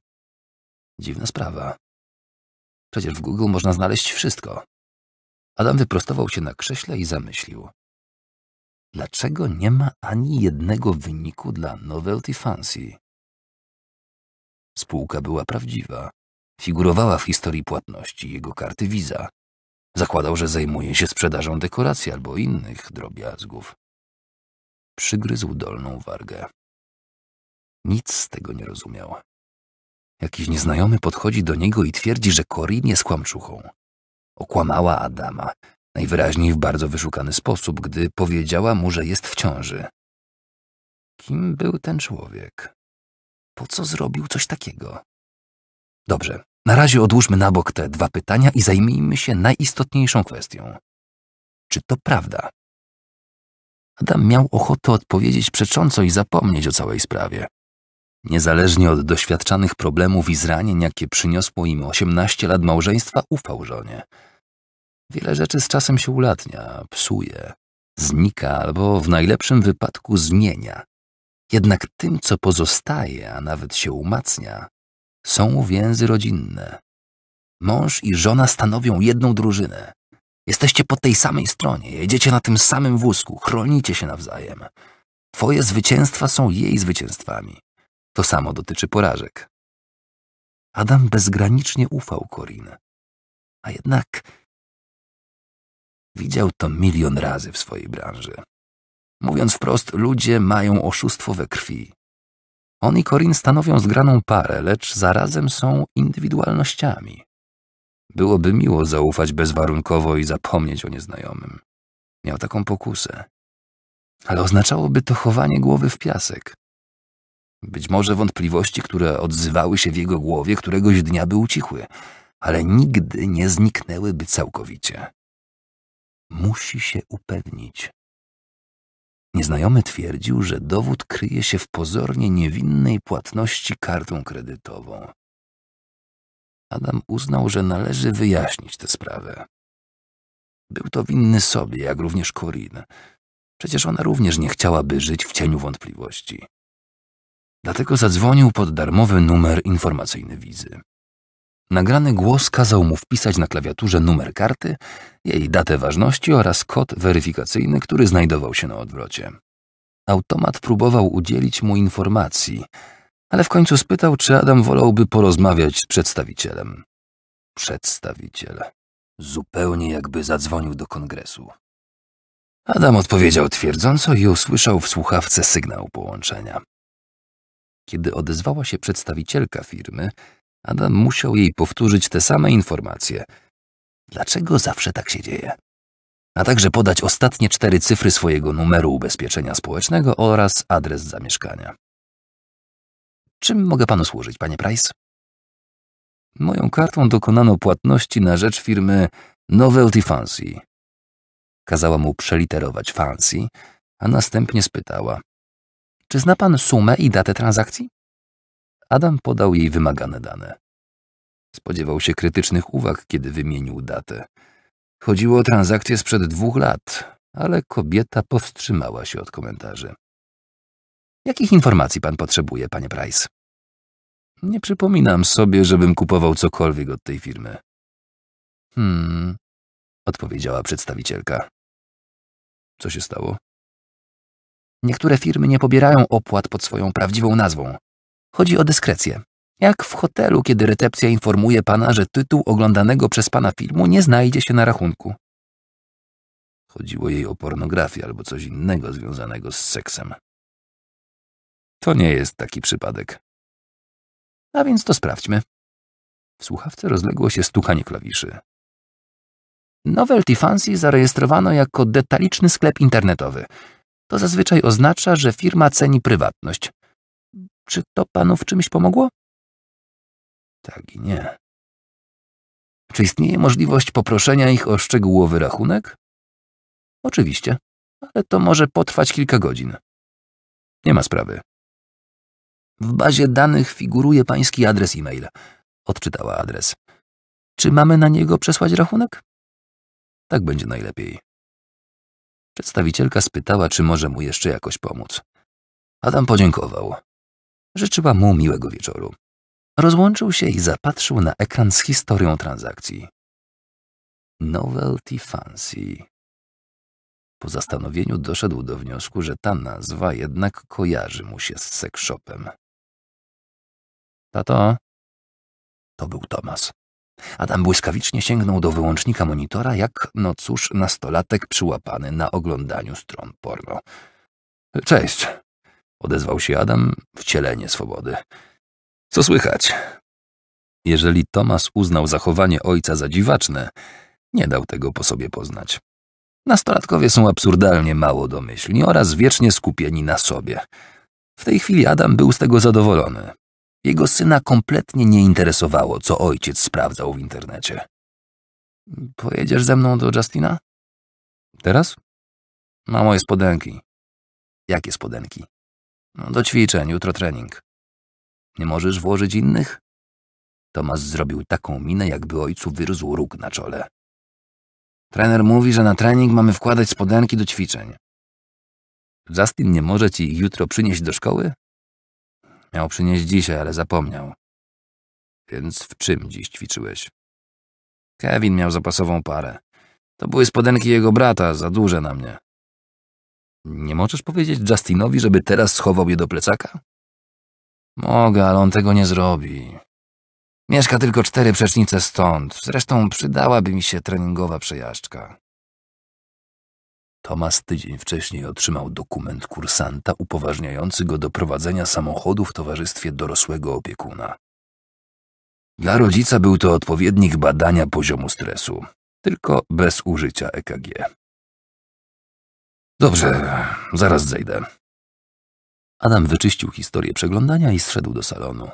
Dziwna sprawa. Przecież w Google można znaleźć wszystko. Adam wyprostował się na krześle i zamyślił dlaczego nie ma ani jednego wyniku dla Novelty Fancy. Spółka była prawdziwa. Figurowała w historii płatności jego karty Visa. Zakładał, że zajmuje się sprzedażą dekoracji albo innych drobiazgów. Przygryzł dolną wargę. Nic z tego nie rozumiał. Jakiś nieznajomy podchodzi do niego i twierdzi, że Corin jest kłamczuchą. Okłamała Adama, najwyraźniej w bardzo wyszukany sposób, gdy powiedziała mu, że jest w ciąży. Kim był ten człowiek? Po co zrobił coś takiego? Dobrze, na razie odłóżmy na bok te dwa pytania i zajmijmy się najistotniejszą kwestią. Czy to prawda? Adam miał ochotę odpowiedzieć przecząco i zapomnieć o całej sprawie. Niezależnie od doświadczanych problemów i zranień, jakie przyniosło im 18 lat małżeństwa, ufał żonie. Wiele rzeczy z czasem się ulatnia, psuje, znika albo w najlepszym wypadku zmienia. Jednak tym, co pozostaje, a nawet się umacnia, są więzy rodzinne. Mąż i żona stanowią jedną drużynę. Jesteście po tej samej stronie, jedziecie na tym samym wózku, chronicie się nawzajem. Twoje zwycięstwa są jej zwycięstwami. To samo dotyczy porażek. Adam bezgranicznie ufał Korin. A jednak Widział to milion razy w swojej branży. Mówiąc wprost, ludzie mają oszustwo we krwi. On i Corin stanowią zgraną parę, lecz zarazem są indywidualnościami. Byłoby miło zaufać bezwarunkowo i zapomnieć o nieznajomym. Miał taką pokusę. Ale oznaczałoby to chowanie głowy w piasek. Być może wątpliwości, które odzywały się w jego głowie, któregoś dnia by ucichły, ale nigdy nie zniknęłyby całkowicie musi się upewnić. Nieznajomy twierdził, że dowód kryje się w pozornie niewinnej płatności kartą kredytową. Adam uznał, że należy wyjaśnić tę sprawę. Był to winny sobie, jak również Corinne. Przecież ona również nie chciałaby żyć w cieniu wątpliwości. Dlatego zadzwonił pod darmowy numer informacyjny wizy. Nagrany głos kazał mu wpisać na klawiaturze numer karty, jej datę ważności oraz kod weryfikacyjny, który znajdował się na odwrocie. Automat próbował udzielić mu informacji, ale w końcu spytał, czy Adam wolałby porozmawiać z przedstawicielem. Przedstawiciel. Zupełnie jakby zadzwonił do kongresu. Adam odpowiedział twierdząco i usłyszał w słuchawce sygnał połączenia. Kiedy odezwała się przedstawicielka firmy, Adam musiał jej powtórzyć te same informacje. Dlaczego zawsze tak się dzieje? A także podać ostatnie cztery cyfry swojego numeru ubezpieczenia społecznego oraz adres zamieszkania. Czym mogę panu służyć, panie Price? Moją kartą dokonano płatności na rzecz firmy Novelty Fancy. Kazała mu przeliterować Fancy, a następnie spytała: Czy zna pan sumę i datę transakcji? Adam podał jej wymagane dane. Spodziewał się krytycznych uwag, kiedy wymienił datę. Chodziło o transakcję sprzed dwóch lat, ale kobieta powstrzymała się od komentarzy. Jakich informacji pan potrzebuje, panie Price? Nie przypominam sobie, żebym kupował cokolwiek od tej firmy. Hmm, odpowiedziała przedstawicielka. Co się stało? Niektóre firmy nie pobierają opłat pod swoją prawdziwą nazwą. Chodzi o dyskrecję. Jak w hotelu, kiedy recepcja informuje pana, że tytuł oglądanego przez pana filmu nie znajdzie się na rachunku. Chodziło jej o pornografię albo coś innego związanego z seksem. To nie jest taki przypadek. A więc to sprawdźmy. W słuchawce rozległo się stukanie klawiszy. Novelty Fancy zarejestrowano jako detaliczny sklep internetowy. To zazwyczaj oznacza, że firma ceni prywatność, czy to panu w czymś pomogło? Tak i nie. Czy istnieje możliwość poproszenia ich o szczegółowy rachunek? Oczywiście, ale to może potrwać kilka godzin. Nie ma sprawy. W bazie danych figuruje pański adres e-mail. Odczytała adres. Czy mamy na niego przesłać rachunek? Tak będzie najlepiej. Przedstawicielka spytała, czy może mu jeszcze jakoś pomóc. Adam podziękował. Życzyła mu miłego wieczoru. Rozłączył się i zapatrzył na ekran z historią transakcji. Novelty Fancy. Po zastanowieniu doszedł do wniosku, że ta nazwa jednak kojarzy mu się z sekshopem. Tato? To był Tomas. Adam błyskawicznie sięgnął do wyłącznika monitora, jak, no cóż, nastolatek przyłapany na oglądaniu stron porno. Cześć, odezwał się Adam, wcielenie swobody. Co słychać? Jeżeli Tomas uznał zachowanie ojca za dziwaczne, nie dał tego po sobie poznać. Nastolatkowie są absurdalnie mało domyślni oraz wiecznie skupieni na sobie. W tej chwili Adam był z tego zadowolony. Jego syna kompletnie nie interesowało, co ojciec sprawdzał w internecie. Pojedziesz ze mną do Justina? Teraz? Mam moje spodenki. Jakie spodenki? No, do ćwiczeń, jutro trening. Nie możesz włożyć innych? Tomasz zrobił taką minę, jakby ojcu wyrósł róg na czole. Trener mówi, że na trening mamy wkładać spodenki do ćwiczeń. Justin nie może ci jutro przynieść do szkoły? Miał przynieść dzisiaj, ale zapomniał. Więc w czym dziś ćwiczyłeś? Kevin miał zapasową parę. To były spodenki jego brata, za duże na mnie. Nie możesz powiedzieć Justinowi, żeby teraz schował je do plecaka? Mogę, ale on tego nie zrobi. Mieszka tylko cztery przecznice stąd. Zresztą przydałaby mi się treningowa przejażdżka. Tomas tydzień wcześniej otrzymał dokument kursanta upoważniający go do prowadzenia samochodu w towarzystwie dorosłego opiekuna. Dla rodzica był to odpowiednik badania poziomu stresu, tylko bez użycia EKG. Dobrze, zaraz zejdę. Adam wyczyścił historię przeglądania i zszedł do salonu.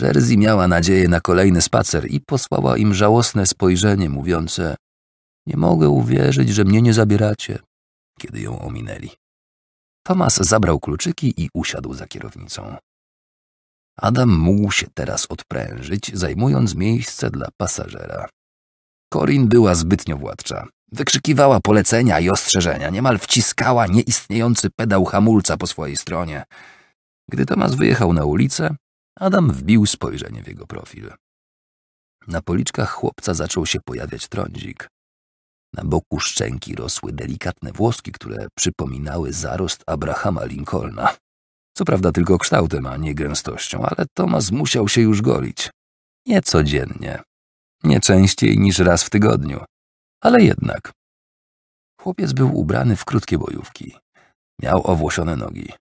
Jersey miała nadzieję na kolejny spacer i posłała im żałosne spojrzenie mówiące Nie mogę uwierzyć, że mnie nie zabieracie, kiedy ją ominęli. Tomas zabrał kluczyki i usiadł za kierownicą. Adam mógł się teraz odprężyć, zajmując miejsce dla pasażera. Corin była zbytnio władcza. Wykrzykiwała polecenia i ostrzeżenia, niemal wciskała nieistniejący pedał hamulca po swojej stronie. Gdy Tomas wyjechał na ulicę, Adam wbił spojrzenie w jego profil. Na policzkach chłopca zaczął się pojawiać trądzik. Na boku szczęki rosły delikatne włoski, które przypominały zarost Abrahama Lincolna. Co prawda tylko kształtem, a nie gęstością, ale Tomas musiał się już golić. Nie codziennie. Nie częściej niż raz w tygodniu ale jednak. Chłopiec był ubrany w krótkie bojówki. Miał owłosione nogi,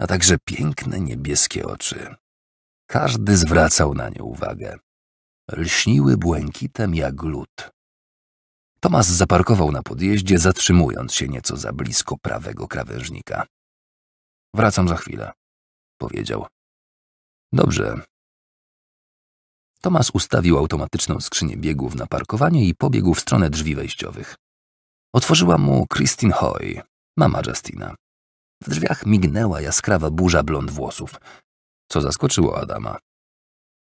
a także piękne niebieskie oczy. Każdy zwracał na nie uwagę. Lśniły błękitem jak lód. Tomas zaparkował na podjeździe, zatrzymując się nieco za blisko prawego krawężnika. Wracam za chwilę, powiedział. Dobrze, Tomas ustawił automatyczną skrzynię biegów na parkowanie i pobiegł w stronę drzwi wejściowych. Otworzyła mu Christine Hoy, mama Justina. W drzwiach mignęła jaskrawa burza blond włosów, co zaskoczyło Adama.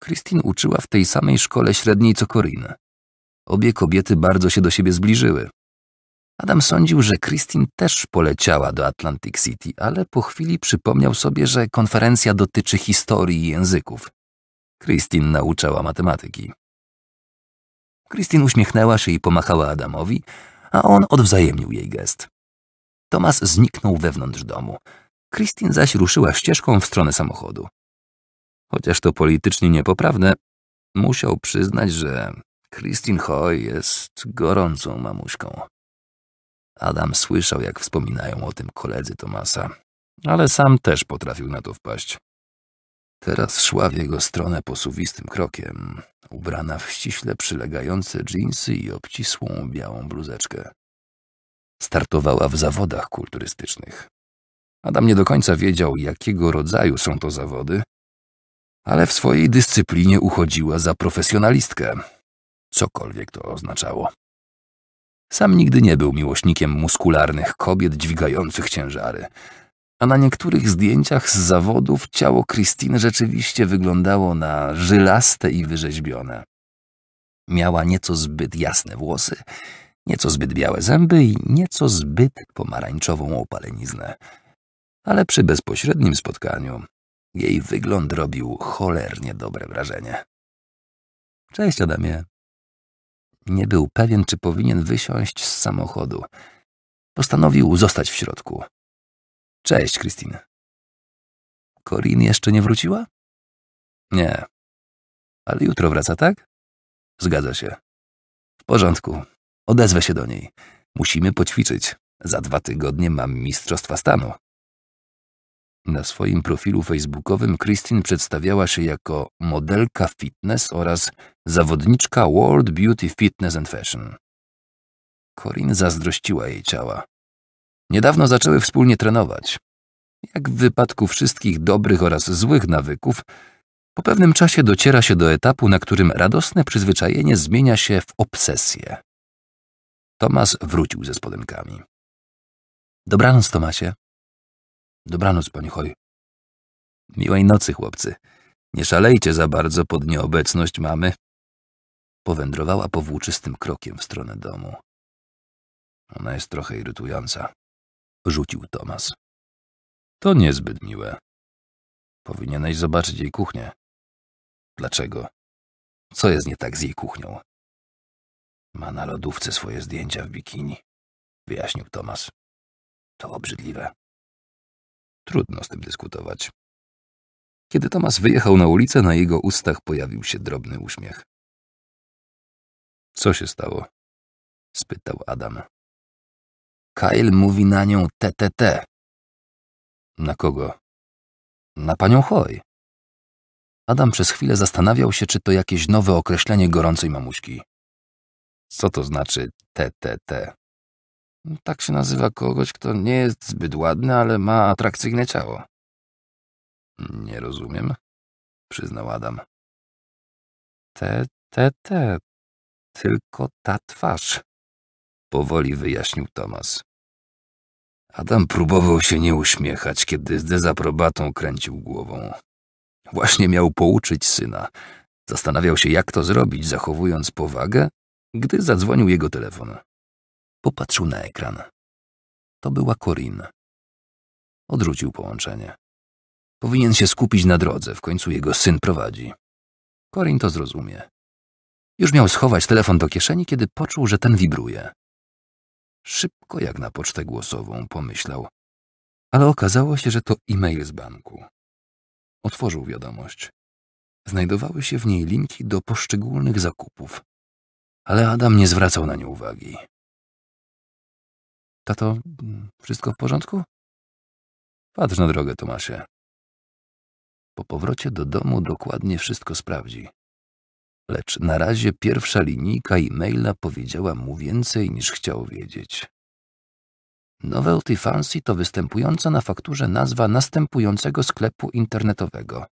Christine uczyła w tej samej szkole średniej co Corinne. Obie kobiety bardzo się do siebie zbliżyły. Adam sądził, że Christine też poleciała do Atlantic City, ale po chwili przypomniał sobie, że konferencja dotyczy historii i języków. Kristin nauczała matematyki. Kristin uśmiechnęła się i pomachała Adamowi, a on odwzajemnił jej gest. Tomas zniknął wewnątrz domu. Kristin zaś ruszyła ścieżką w stronę samochodu. Chociaż to politycznie niepoprawne, musiał przyznać, że Kristin Hoy jest gorącą mamuśką. Adam słyszał, jak wspominają o tym koledzy Tomasa, ale sam też potrafił na to wpaść. Teraz szła w jego stronę posuwistym krokiem, ubrana w ściśle przylegające dżinsy i obcisłą białą bluzeczkę. Startowała w zawodach kulturystycznych. Adam nie do końca wiedział, jakiego rodzaju są to zawody, ale w swojej dyscyplinie uchodziła za profesjonalistkę, cokolwiek to oznaczało. Sam nigdy nie był miłośnikiem muskularnych kobiet dźwigających ciężary – a na niektórych zdjęciach z zawodów ciało Christine rzeczywiście wyglądało na żylaste i wyrzeźbione. Miała nieco zbyt jasne włosy, nieco zbyt białe zęby i nieco zbyt pomarańczową opaleniznę. Ale przy bezpośrednim spotkaniu jej wygląd robił cholernie dobre wrażenie. Cześć, Adamie. Nie był pewien, czy powinien wysiąść z samochodu. Postanowił zostać w środku. Cześć, Christine. Corin jeszcze nie wróciła? Nie. Ale jutro wraca, tak? Zgadza się. W porządku. Odezwę się do niej. Musimy poćwiczyć. Za dwa tygodnie mam Mistrzostwa Stanu. Na swoim profilu facebookowym Christine przedstawiała się jako modelka fitness oraz zawodniczka World Beauty Fitness and Fashion. Corin zazdrościła jej ciała. Niedawno zaczęły wspólnie trenować. Jak w wypadku wszystkich dobrych oraz złych nawyków, po pewnym czasie dociera się do etapu, na którym radosne przyzwyczajenie zmienia się w obsesję. Tomas wrócił ze spodenkami. Dobranoc, Tomasie. Dobranoc, pani Choj. Miłej nocy, chłopcy. Nie szalejcie za bardzo pod nieobecność mamy. Powędrowała powłóczystym krokiem w stronę domu. Ona jest trochę irytująca rzucił Tomas. To niezbyt miłe. Powinieneś zobaczyć jej kuchnię. Dlaczego? Co jest nie tak z jej kuchnią? Ma na lodówce swoje zdjęcia w bikini, wyjaśnił Tomas. To obrzydliwe. Trudno z tym dyskutować. Kiedy Tomas wyjechał na ulicę, na jego ustach pojawił się drobny uśmiech. Co się stało? spytał Adam, Kyle mówi na nią TTT. Na kogo? Na panią Hoy. Adam przez chwilę zastanawiał się, czy to jakieś nowe określenie gorącej mamuśki. Co to znaczy TTT? Tak się nazywa kogoś, kto nie jest zbyt ładny, ale ma atrakcyjne ciało. Nie rozumiem, przyznał Adam. T T te. Tylko ta twarz, powoli wyjaśnił Tomas. Adam próbował się nie uśmiechać, kiedy z dezaprobatą kręcił głową. Właśnie miał pouczyć syna. Zastanawiał się, jak to zrobić, zachowując powagę, gdy zadzwonił jego telefon. Popatrzył na ekran. To była Corin. Odrzucił połączenie. Powinien się skupić na drodze, w końcu jego syn prowadzi. Corin to zrozumie. Już miał schować telefon do kieszeni, kiedy poczuł, że ten wibruje. Szybko jak na pocztę głosową, pomyślał. Ale okazało się, że to e-mail z banku. Otworzył wiadomość. Znajdowały się w niej linki do poszczególnych zakupów, ale Adam nie zwracał na nie uwagi. Tato, wszystko w porządku? Patrz na drogę, Tomasie. Po powrocie do domu dokładnie wszystko sprawdzi lecz na razie pierwsza linijka e-maila powiedziała mu więcej niż chciał wiedzieć. Novelty Fancy to występująca na fakturze nazwa następującego sklepu internetowego.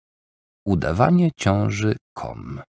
Udawanie ciąży.com